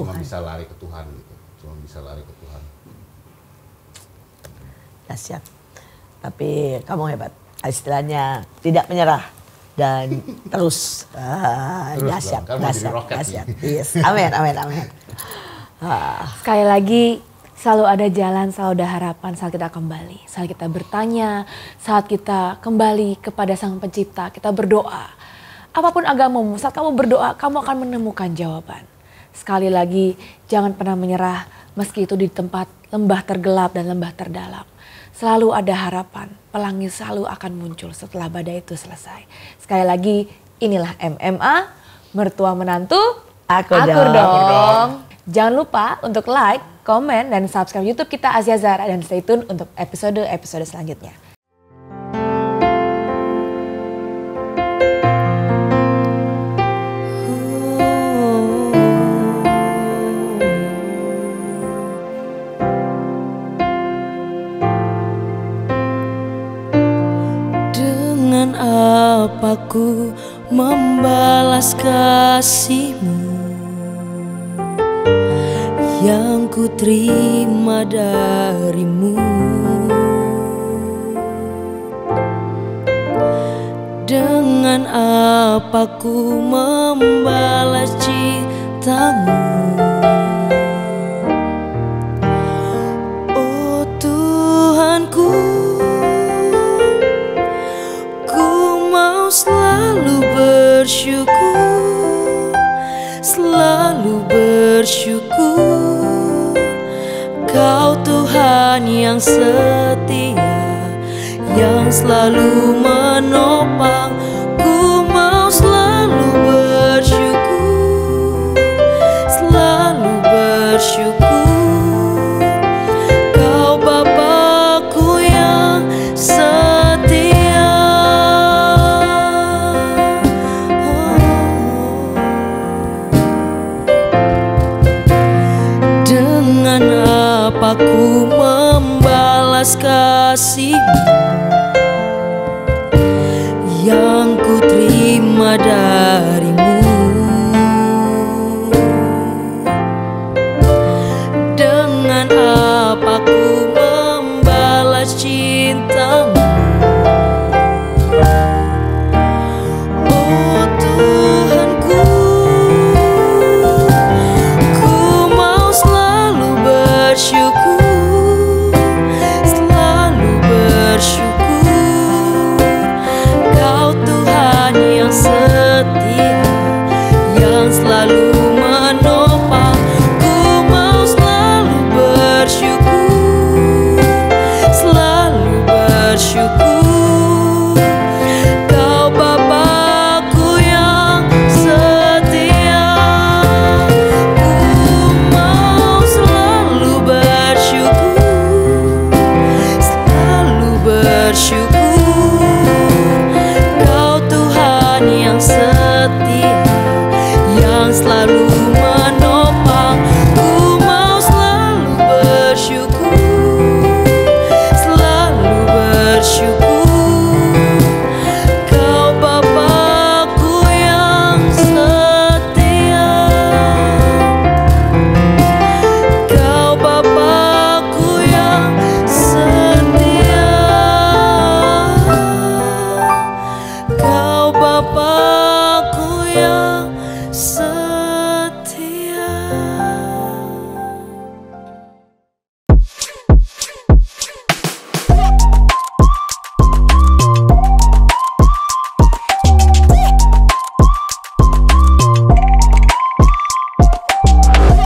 cuma bisa lari ke Tuhan gitu cuma bisa lari ke Tuhan dahsyat tapi kamu hebat istilahnya tidak menyerah dan terus uh, terus dahsyat kan ya, ya, yes amin amin amin ah. sekali lagi selalu ada jalan, selalu ada harapan saat kita kembali, saat kita bertanya, saat kita kembali kepada Sang Pencipta, kita berdoa. Apapun agamamu, saat kamu berdoa, kamu akan menemukan jawaban. Sekali lagi, jangan pernah menyerah meski itu di tempat lembah tergelap dan lembah terdalam. Selalu ada harapan, pelangi selalu akan muncul setelah badai itu selesai. Sekali lagi, inilah MMA, mertua menantu, aku, aku dong. dong. Jangan lupa untuk like, komen, dan subscribe YouTube kita Asia Zara dan stay tune untuk episode-episode selanjutnya. aku membalas kasihmu yang ku terima darimu Dengan apa ku membalas cintamu bersyukur Selalu bersyukur Kau Tuhan yang setia Yang selalu menopang